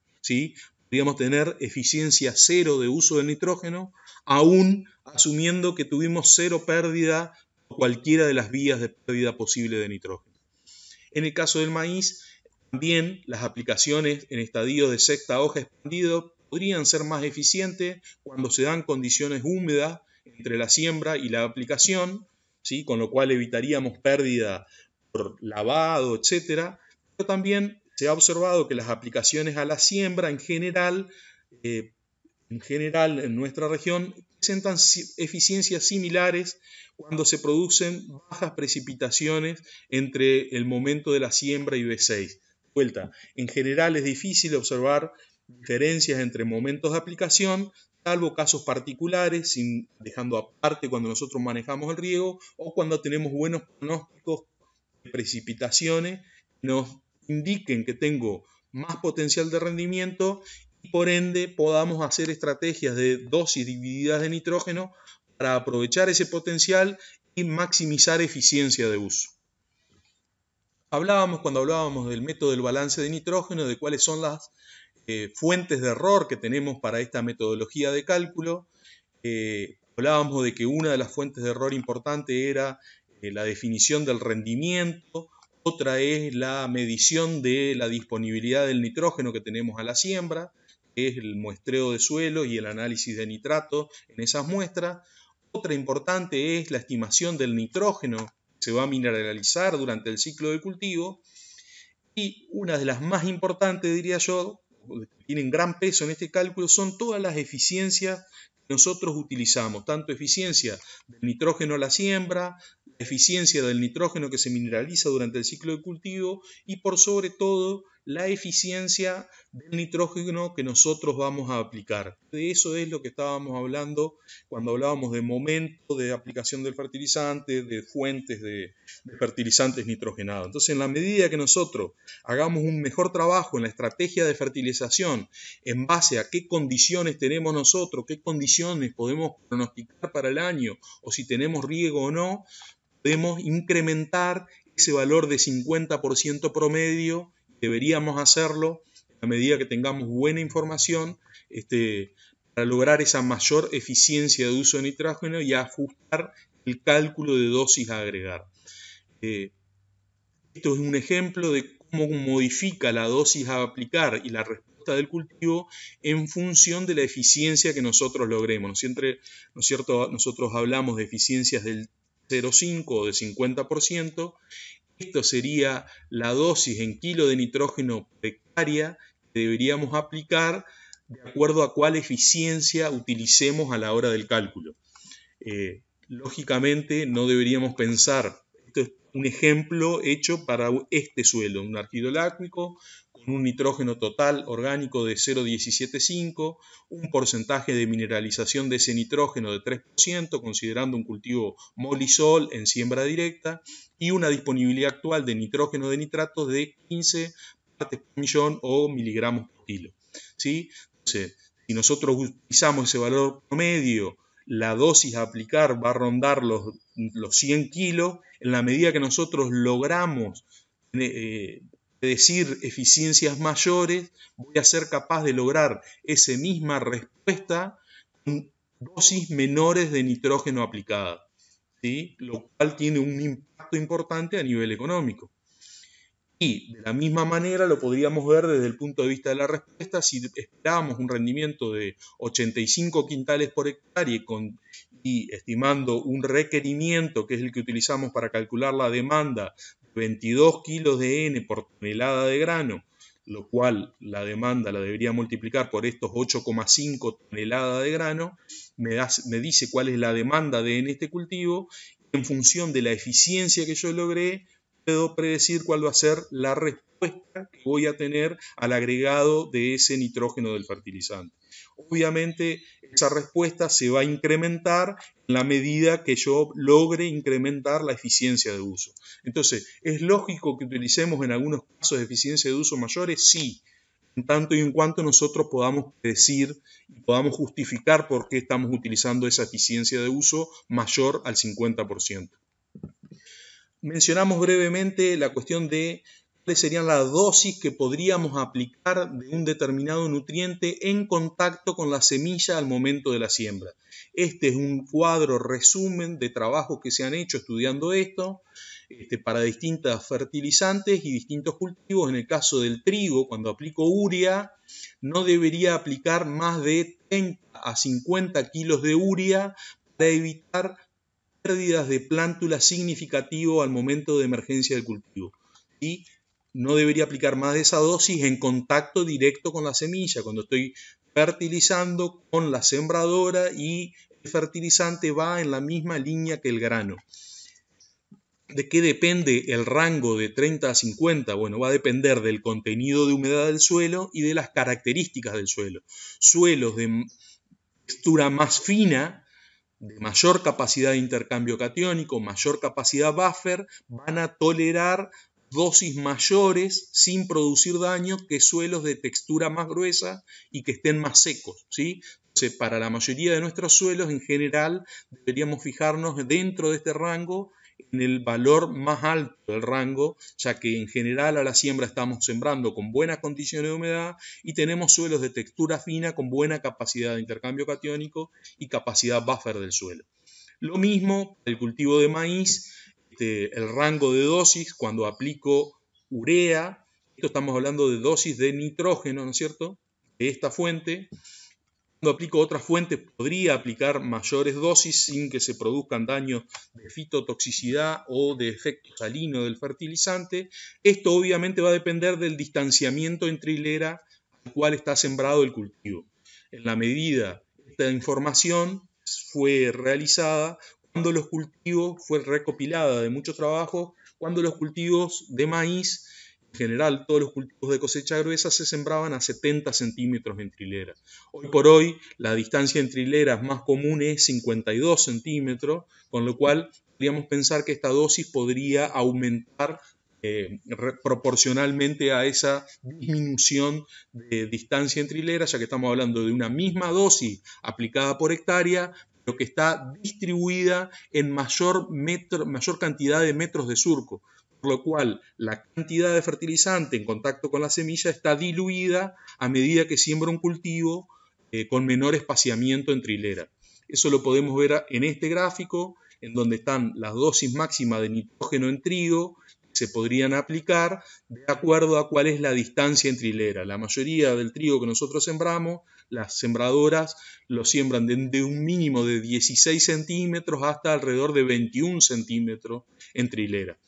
S1: Podríamos tener eficiencia cero de uso de nitrógeno, aún asumiendo que tuvimos cero pérdida por cualquiera de las vías de pérdida posible de nitrógeno. En el caso del maíz, también las aplicaciones en estadios de sexta hoja expandido podrían ser más eficientes cuando se dan condiciones húmedas entre la siembra y la aplicación, ¿sí? con lo cual evitaríamos pérdida por lavado, etcétera, pero también se ha observado que las aplicaciones a la siembra en general, eh, en general en nuestra región, presentan eficiencias similares cuando se producen bajas precipitaciones entre el momento de la siembra y B6. Vuelta, en general es difícil observar diferencias entre momentos de aplicación, salvo casos particulares, dejando aparte cuando nosotros manejamos el riego o cuando tenemos buenos pronósticos de precipitaciones nos indiquen que tengo más potencial de rendimiento y por ende podamos hacer estrategias de dosis divididas de nitrógeno para aprovechar ese potencial y maximizar eficiencia de uso. Hablábamos cuando hablábamos del método del balance de nitrógeno, de cuáles son las eh, fuentes de error que tenemos para esta metodología de cálculo. Eh, hablábamos de que una de las fuentes de error importante era eh, la definición del rendimiento otra es la medición de la disponibilidad del nitrógeno que tenemos a la siembra, que es el muestreo de suelo y el análisis de nitrato en esas muestras. Otra importante es la estimación del nitrógeno que se va a mineralizar durante el ciclo de cultivo. Y una de las más importantes, diría yo, que tienen gran peso en este cálculo, son todas las eficiencias que nosotros utilizamos, tanto eficiencia del nitrógeno a la siembra, eficiencia del nitrógeno que se mineraliza durante el ciclo de cultivo y por sobre todo la eficiencia del nitrógeno que nosotros vamos a aplicar. De eso es lo que estábamos hablando cuando hablábamos de momento de aplicación del fertilizante, de fuentes de, de fertilizantes nitrogenados. Entonces, en la medida que nosotros hagamos un mejor trabajo en la estrategia de fertilización en base a qué condiciones tenemos nosotros, qué condiciones podemos pronosticar para el año o si tenemos riego o no, podemos incrementar ese valor de 50% promedio, deberíamos hacerlo a medida que tengamos buena información este, para lograr esa mayor eficiencia de uso de nitrógeno y ajustar el cálculo de dosis a agregar. Eh, esto es un ejemplo de cómo modifica la dosis a aplicar y la respuesta del cultivo en función de la eficiencia que nosotros logremos. Siempre, ¿no es cierto? Nosotros hablamos de eficiencias del 0,5 de 50%. Esto sería la dosis en kilo de nitrógeno precaria hectárea que deberíamos aplicar de acuerdo a cuál eficiencia utilicemos a la hora del cálculo. Eh, lógicamente no deberíamos pensar, esto es un ejemplo hecho para este suelo, un lácnico un nitrógeno total orgánico de 0,175, un porcentaje de mineralización de ese nitrógeno de 3%, considerando un cultivo molisol en siembra directa, y una disponibilidad actual de nitrógeno de nitratos de 15 partes por millón o miligramos por kilo. ¿sí? Entonces, si nosotros utilizamos ese valor promedio, la dosis a aplicar va a rondar los, 100 kilos. En la medida que nosotros logramos eh, decir, eficiencias mayores, voy a ser capaz de lograr esa misma respuesta con dosis menores de nitrógeno aplicada, ¿sí? lo cual tiene un impacto importante a nivel económico. Y de la misma manera lo podríamos ver desde el punto de vista de la respuesta, si esperábamos un rendimiento de 85 quintales por hectárea y estimando un requerimiento, que es el que utilizamos para calcular la demanda 22 kilos de N por tonelada de grano, lo cual la demanda la debería multiplicar por estos 8,5 toneladas de grano, me, me dice cuál es la demanda de en este cultivo, en función de la eficiencia que yo logré, puedo predecir cuál va a ser la respuesta que voy a tener al agregado de ese nitrógeno del fertilizante obviamente esa respuesta se va a incrementar en la medida que yo logre incrementar la eficiencia de uso. Entonces, ¿es lógico que utilicemos en algunos casos eficiencia de uso mayores? Sí, en tanto y en cuanto nosotros podamos decir y podamos justificar por qué estamos utilizando esa eficiencia de uso mayor al 50%. Mencionamos brevemente la cuestión de serían las dosis que podríamos aplicar de un determinado nutriente en contacto con la semilla al momento de la siembra. Este es un cuadro resumen de trabajos que se han hecho estudiando esto este, para distintas fertilizantes y distintos cultivos. En el caso del trigo, cuando aplico urea, no debería aplicar más de 30 a 50 kilos de urea para evitar pérdidas de plántula significativo al momento de emergencia del cultivo. Y no debería aplicar más de esa dosis en contacto directo con la semilla, cuando estoy fertilizando con la sembradora y el fertilizante va en la misma línea que el grano. ¿De qué depende el rango de 30 a 50? Bueno, va a depender del contenido de humedad del suelo y de las características del suelo. Suelos de textura más fina, de mayor capacidad de intercambio cationico, mayor capacidad buffer, van a tolerar dosis mayores sin producir daño que suelos de textura más gruesa y que estén más secos. ¿sí? Entonces, para la mayoría de nuestros suelos en general deberíamos fijarnos dentro de este rango en el valor más alto del rango, ya que en general a la siembra estamos sembrando con buenas condiciones de humedad y tenemos suelos de textura fina con buena capacidad de intercambio catiónico y capacidad buffer del suelo. Lo mismo el cultivo de maíz, este, el rango de dosis cuando aplico urea. Esto estamos hablando de dosis de nitrógeno, ¿no es cierto? De esta fuente. Cuando aplico otras fuentes podría aplicar mayores dosis sin que se produzcan daños de fitotoxicidad o de efecto salino del fertilizante. Esto obviamente va a depender del distanciamiento entre hilera al cual está sembrado el cultivo. En la medida que esta información fue realizada, cuando los cultivos, fue recopilada de mucho trabajo... cuando los cultivos de maíz, en general todos los cultivos de cosecha gruesa, se sembraban a 70 centímetros en trileras. Hoy por hoy la distancia entre hileras más común es 52 centímetros, con lo cual podríamos pensar que esta dosis podría aumentar eh, proporcionalmente a esa disminución de distancia entre hileras, ya que estamos hablando de una misma dosis aplicada por hectárea, que está distribuida en mayor, mayor cantidad de metros de surco, por lo cual la cantidad de fertilizante en contacto con la semilla está diluida a medida que siembra un cultivo eh, con menor espaciamiento en trilera. Eso lo podemos ver en este gráfico, en donde están las dosis máximas de nitrógeno en trigo que se podrían aplicar de acuerdo a cuál es la distancia en trilera. La mayoría del trigo que nosotros sembramos las sembradoras lo siembran desde de un mínimo de 16 centímetros hasta alrededor de 21 centímetros entre hilera.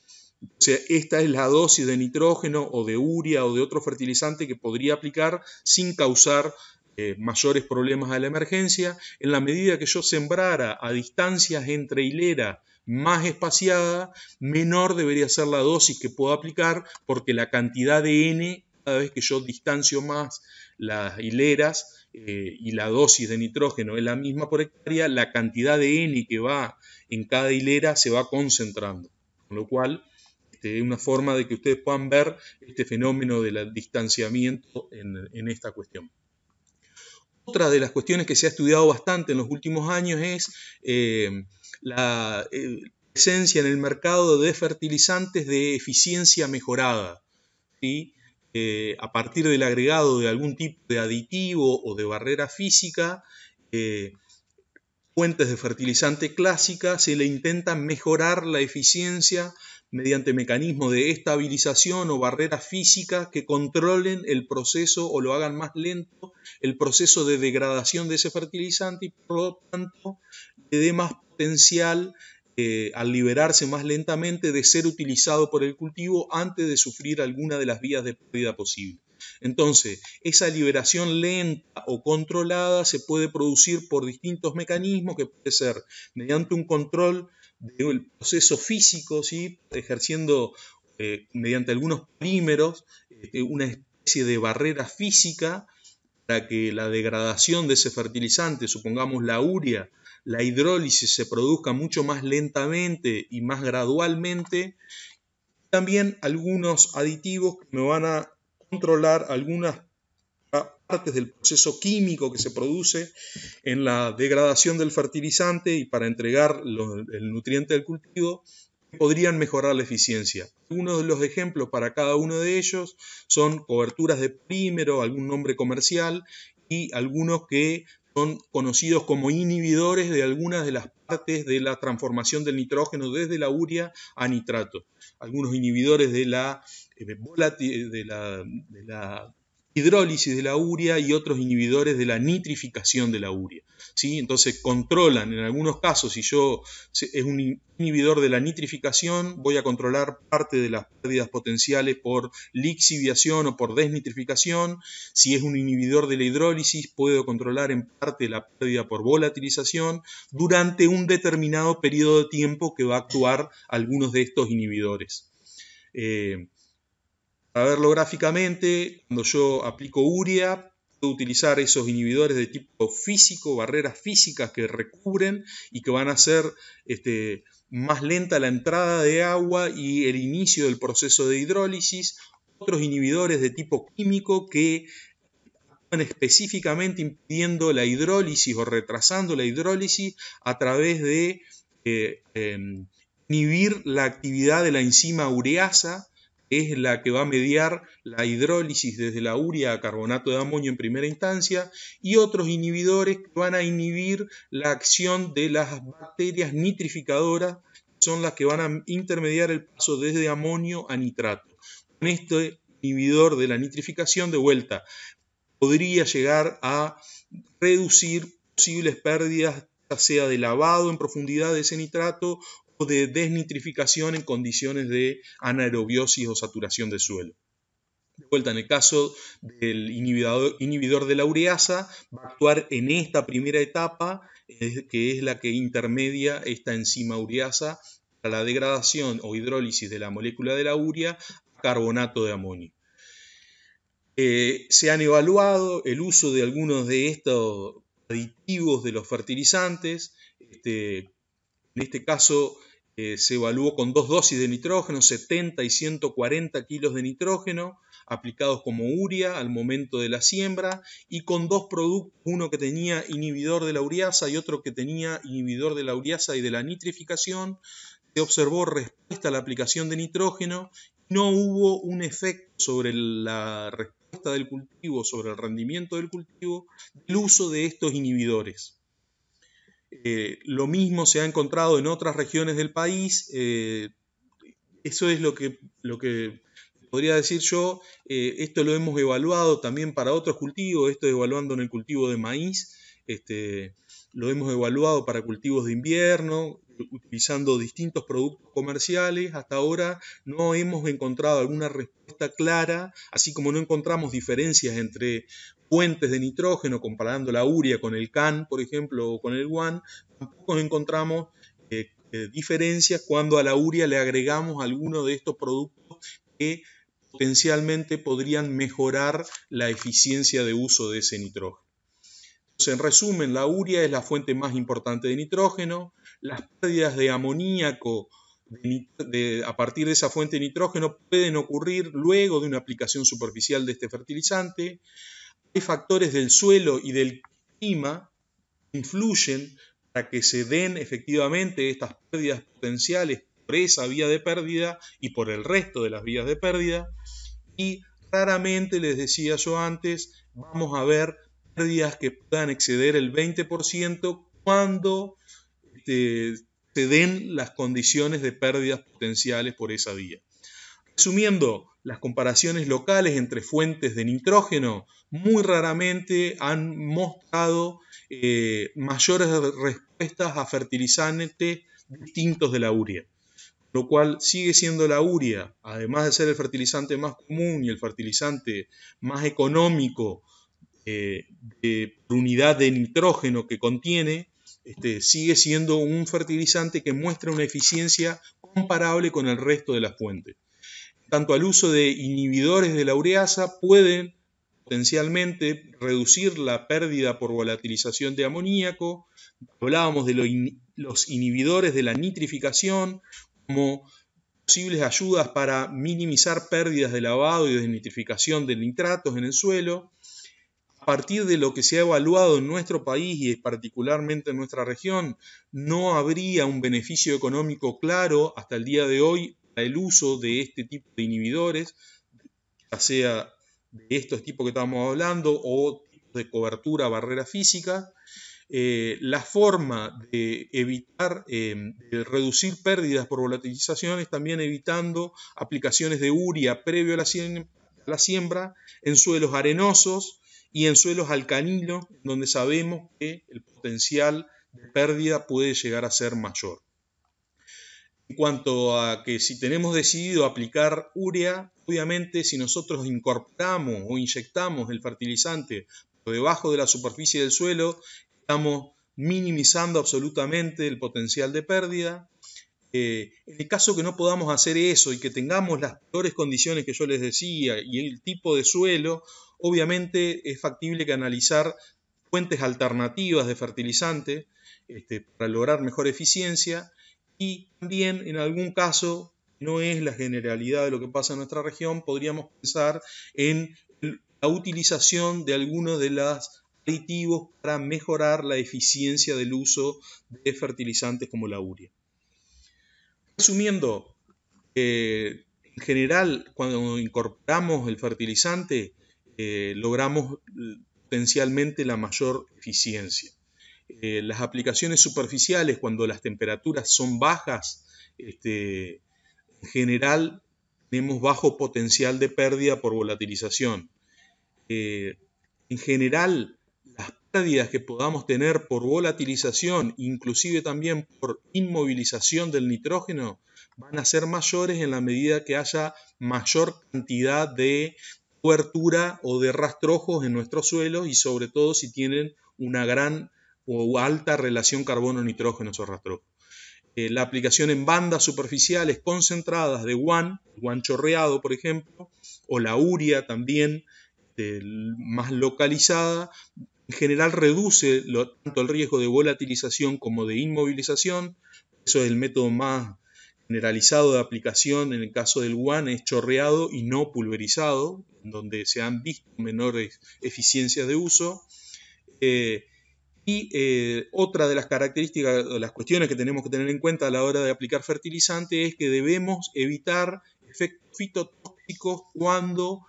S1: O sea, esta es la dosis de nitrógeno o de urea o de otro fertilizante que podría aplicar sin causar eh, mayores problemas a la emergencia. En la medida que yo sembrara a distancias entre hilera más espaciada, menor debería ser la dosis que puedo aplicar porque la cantidad de N, cada vez que yo distancio más las hileras, eh, y la dosis de nitrógeno es la misma por hectárea, la cantidad de N que va en cada hilera se va concentrando. Con lo cual, este, es una forma de que ustedes puedan ver este fenómeno del distanciamiento en, esta cuestión. Otra de las cuestiones que se ha estudiado bastante en los últimos años es eh, la eh, presencia en el mercado de fertilizantes de eficiencia mejorada. ¿sí? Eh, a partir del agregado de algún tipo de aditivo o de barrera física, eh, fuentes de fertilizante clásica, se le intenta mejorar la eficiencia mediante mecanismos de estabilización o barrera física que controlen el proceso o lo hagan más lento, el proceso de degradación de ese fertilizante y por lo tanto le dé más potencial eh, al liberarse más lentamente, de ser utilizado por el cultivo antes de sufrir alguna de las vías de pérdida posible. Entonces, esa liberación lenta o controlada se puede producir por distintos mecanismos, que puede ser mediante un control del proceso físico, ejerciendo eh, mediante algunos polímeros este, una especie de barrera física para que la degradación de ese fertilizante, supongamos la urea, la hidrólisis se produzca mucho más lentamente y más gradualmente. También algunos aditivos que me van a controlar algunas partes del proceso químico que se produce en la degradación del fertilizante y para entregar el nutriente del cultivo podrían mejorar la eficiencia. Uno de los ejemplos para cada uno de ellos son coberturas de primero, algún nombre comercial y algunos que son conocidos como inhibidores de algunas de las partes de la transformación del nitrógeno desde la urea a nitrato. Algunos inhibidores de la, eh, de la, de la hidrólisis de la urea y otros inhibidores de la nitrificación de la urea. ¿sí? Entonces controlan, en algunos casos, si yo es un inhibidor de la nitrificación, voy a controlar parte de las pérdidas potenciales por lixiviación o por desnitrificación. Si es un inhibidor de la hidrólisis, puedo controlar en parte la pérdida por volatilización durante un determinado periodo de tiempo que va a actuar algunos de estos inhibidores. Eh, para verlo gráficamente, cuando yo aplico urea, puedo utilizar esos inhibidores de tipo físico, barreras físicas que recubren y que van a hacer este, más lenta la entrada de agua y el inicio del proceso de hidrólisis. Otros inhibidores de tipo químico que específicamente impidiendo la hidrólisis o retrasando la hidrólisis a través de eh, em, inhibir la actividad de la enzima ureasa es la que va a mediar la hidrólisis desde la urea a carbonato de amonio en primera instancia, y otros inhibidores que van a inhibir la acción de las bacterias nitrificadoras, son las que van a intermediar el paso desde amonio a nitrato. Con este inhibidor de la nitrificación, de vuelta, podría llegar a reducir posibles pérdidas, ya sea de lavado en profundidad de ese nitrato de desnitrificación en condiciones de anaerobiosis o saturación de suelo. De vuelta, en el caso del inhibidor, inhibidor de la ureasa, va a actuar en esta primera etapa, que es la que intermedia esta enzima ureasa para la degradación o hidrólisis de la molécula de la urea a carbonato de amonio. Eh, se han evaluado el uso de algunos de estos aditivos de los fertilizantes. Este, en este caso, se evaluó con dos dosis de nitrógeno, 70 y 140 kilos de nitrógeno aplicados como urea al momento de la siembra y con dos productos, uno que tenía inhibidor de la ureasa y otro que tenía inhibidor de la ureasa y de la nitrificación, se observó respuesta a la aplicación de nitrógeno, no hubo un efecto sobre la respuesta del cultivo, sobre el rendimiento del cultivo, del uso de estos inhibidores. Eh, lo mismo se ha encontrado en otras regiones del país. Eh, eso es lo que, lo que podría decir yo. Eh, esto lo hemos evaluado también para otros cultivos. Esto evaluando en el cultivo de maíz. Este, lo hemos evaluado para cultivos de invierno, utilizando distintos productos comerciales. Hasta ahora no hemos encontrado alguna respuesta clara, así como no encontramos diferencias entre fuentes de nitrógeno, comparando la uria con el CAN, por ejemplo, o con el WAN, tampoco encontramos eh, eh, diferencias cuando a la uria le agregamos alguno de estos productos que potencialmente podrían mejorar la eficiencia de uso de ese nitrógeno. en resumen, la uria es la fuente más importante de nitrógeno, las pérdidas de amoníaco a partir de esa fuente de nitrógeno pueden ocurrir luego de una aplicación superficial de este fertilizante hay factores del suelo y del clima que influyen para que se den efectivamente estas pérdidas potenciales por esa vía de pérdida y por el resto de las vías de pérdida. Y raramente, les decía yo antes, vamos a ver pérdidas que puedan exceder el 20% cuando este, se den las condiciones de pérdidas potenciales por esa vía. Resumiendo, las comparaciones locales entre fuentes de nitrógeno muy raramente han mostrado eh, mayores respuestas a fertilizantes distintos de la urea. Lo cual sigue siendo la urea, además de ser el fertilizante más común y el fertilizante más económico eh, de, por unidad de nitrógeno que contiene, este, sigue siendo un fertilizante que muestra una eficiencia comparable con el resto de las fuentes tanto al uso de inhibidores de la ureasa, pueden potencialmente reducir la pérdida por volatilización de amoníaco. Hablábamos de los inhibidores de la nitrificación como posibles ayudas para minimizar pérdidas de lavado y desnitrificación de nitratos en el suelo. A partir de lo que se ha evaluado en nuestro país y particularmente en nuestra región, no habría un beneficio económico claro hasta el día de hoy el uso de este tipo de inhibidores, ya sea de estos tipos que estamos hablando o de cobertura barrera física, eh, la forma de evitar, eh, de reducir pérdidas por volatilización es también evitando aplicaciones de uria previo a la, siembra, la siembra en suelos arenosos y en suelos alcaninos donde sabemos que el potencial de pérdida puede llegar a ser mayor en cuanto a que si tenemos decidido aplicar urea, obviamente si nosotros incorporamos o inyectamos el fertilizante por debajo de la superficie del suelo, estamos minimizando absolutamente el potencial de pérdida. Eh, en el caso que no podamos hacer eso y que tengamos las peores condiciones que yo les decía y el tipo de suelo, obviamente es factible que analizar fuentes alternativas de fertilizante este, para lograr mejor eficiencia y también en algún caso, no es la generalidad de lo que pasa en nuestra región, podríamos pensar en la utilización de algunos de los aditivos para mejorar la eficiencia del uso de fertilizantes como la urea. Resumiendo, eh, en general, cuando incorporamos el fertilizante, eh, logramos potencialmente la mayor eficiencia. Eh, las aplicaciones superficiales cuando las temperaturas son bajas, este, en general tenemos bajo potencial de pérdida por volatilización. Eh, en general, las pérdidas que podamos tener por volatilización, inclusive también por inmovilización del nitrógeno, van a ser mayores en la medida que haya mayor cantidad de cobertura o de rastrojos en nuestros suelos y sobre todo si tienen una gran o alta relación carbono-nitrógeno o Eh, la aplicación en bandas superficiales concentradas de guan, guan chorreado, por ejemplo, o la uria también, este, más localizada, en general reduce tanto el riesgo de volatilización como de inmovilización. Eso es el método más generalizado de aplicación en el caso del guan es chorreado y no pulverizado, donde se han visto menores eficiencias de uso. Eh, y eh, otra de las características, de las cuestiones que tenemos que tener en cuenta a la hora de aplicar fertilizante es que debemos evitar efectos fitotóxicos cuando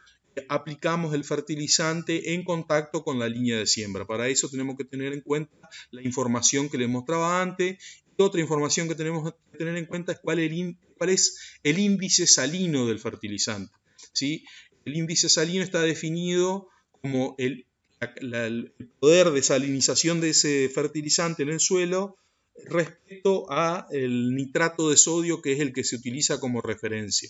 S1: aplicamos el fertilizante en contacto con la línea de siembra. Para eso tenemos que tener en cuenta la información que les mostraba antes. Y otra información que tenemos que tener en cuenta es cuál, es el índice salino del fertilizante. ¿sí? El índice salino está definido como el el poder de salinización de ese fertilizante en el suelo respecto a el nitrato de sodio que es el que se utiliza como referencia.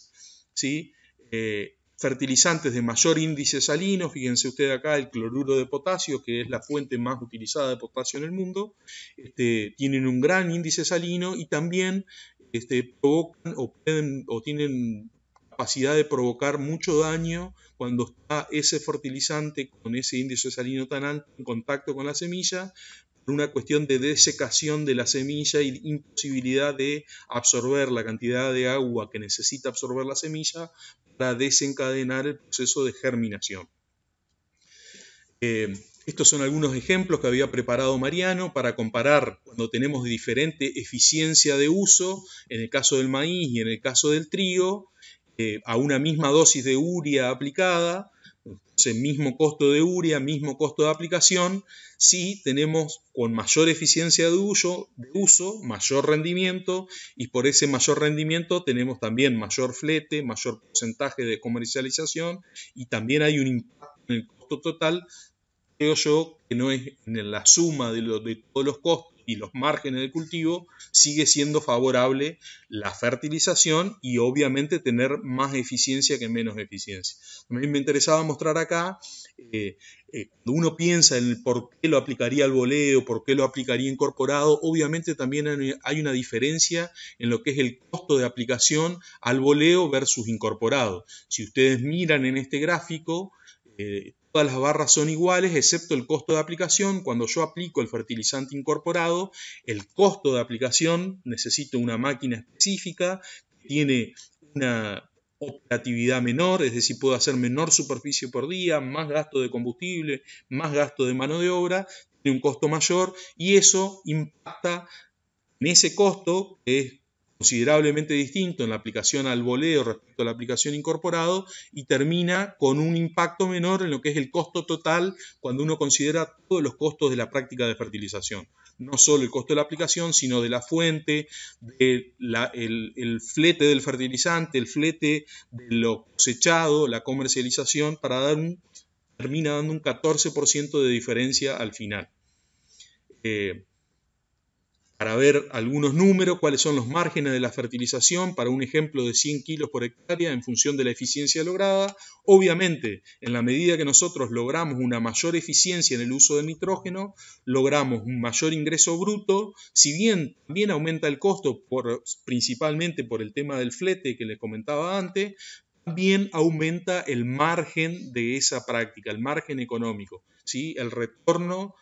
S1: ¿sí? Eh, fertilizantes de mayor índice salino, fíjense usted acá el cloruro de potasio, que es la fuente más utilizada de potasio en el mundo, este, tienen un gran índice salino y también este, provocan pueden, o tienen capacidad de provocar mucho daño cuando está ese fertilizante con ese índice salino tan alto en contacto con la semilla, por una cuestión de desecación de la semilla y imposibilidad de absorber la cantidad de agua que necesita absorber la semilla para desencadenar el proceso de germinación. Eh, estos son algunos ejemplos que había preparado Mariano para comparar cuando tenemos diferente eficiencia de uso, en el caso del maíz y en el caso del trigo, eh, a una misma dosis de urea aplicada, entonces mismo costo de urea, mismo costo de aplicación, si tenemos con mayor eficiencia de uso, mayor rendimiento y por ese mayor rendimiento tenemos también mayor flete, mayor porcentaje de comercialización y también hay un impacto en el costo total, creo yo, que no es en la suma de todos los costos y los márgenes del cultivo, sigue siendo favorable la fertilización y obviamente tener más eficiencia que menos eficiencia. También me interesaba mostrar acá, eh, eh, cuando uno piensa en por qué lo aplicaría al voleo, por qué lo aplicaría incorporado, obviamente también hay una diferencia en lo que es el costo de aplicación al voleo versus incorporado. Si ustedes miran en este gráfico, eh, Todas las barras son iguales excepto el costo de aplicación. Cuando yo aplico el fertilizante incorporado, el costo de aplicación necesito una máquina específica que tiene una operatividad menor, es decir, puedo hacer menor superficie por día, más gasto de combustible, más gasto de mano de obra, tiene un costo mayor y eso impacta en ese costo, que es considerablemente distinto en la aplicación al voleo respecto a la aplicación incorporado y termina con un impacto menor en lo que es el costo total cuando uno considera todos los costos de la práctica de fertilización. No solo el costo de la aplicación, sino de la fuente, de el, flete del fertilizante, el flete de lo cosechado, la comercialización, para dar un, termina dando un 14% de diferencia al final. Eh, para ver algunos números, cuáles son los márgenes de la fertilización para un ejemplo de 100 kilos por hectárea en función de la eficiencia lograda. Obviamente, en la medida que nosotros logramos una mayor eficiencia en el uso del nitrógeno, logramos un mayor ingreso bruto, si bien también aumenta el costo principalmente por el tema del flete que les comentaba antes, también aumenta el margen de esa práctica, el margen económico, ¿sí? el retorno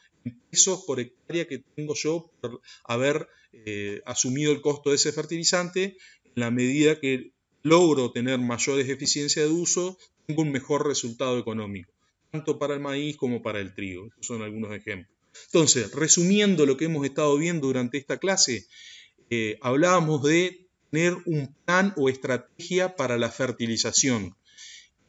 S1: pesos por hectárea que tengo yo por haber eh, asumido el costo de ese fertilizante, en la medida que logro tener mayores eficiencias de uso, tengo un mejor resultado económico, tanto para el maíz como para el trigo. Estos son algunos ejemplos. Entonces, resumiendo lo que hemos estado viendo durante esta clase, eh, hablábamos de tener un plan o estrategia para la fertilización.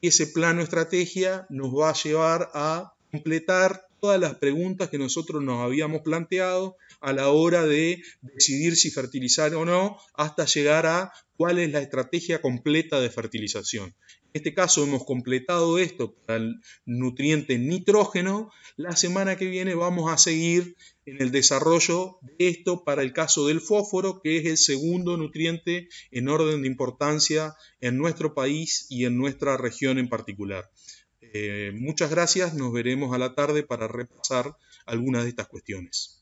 S1: Ese plan o estrategia nos va a llevar a completar todas las preguntas que nosotros nos habíamos planteado a la hora de decidir si fertilizar o no, hasta llegar a cuál es la estrategia completa de fertilización. En este caso hemos completado esto para el nutriente nitrógeno. La semana que viene vamos a seguir en el desarrollo de esto para el caso del fósforo, que es el segundo nutriente en orden de importancia en nuestro país y en nuestra región en particular. Eh, muchas gracias, nos veremos a la tarde para repasar algunas de estas cuestiones.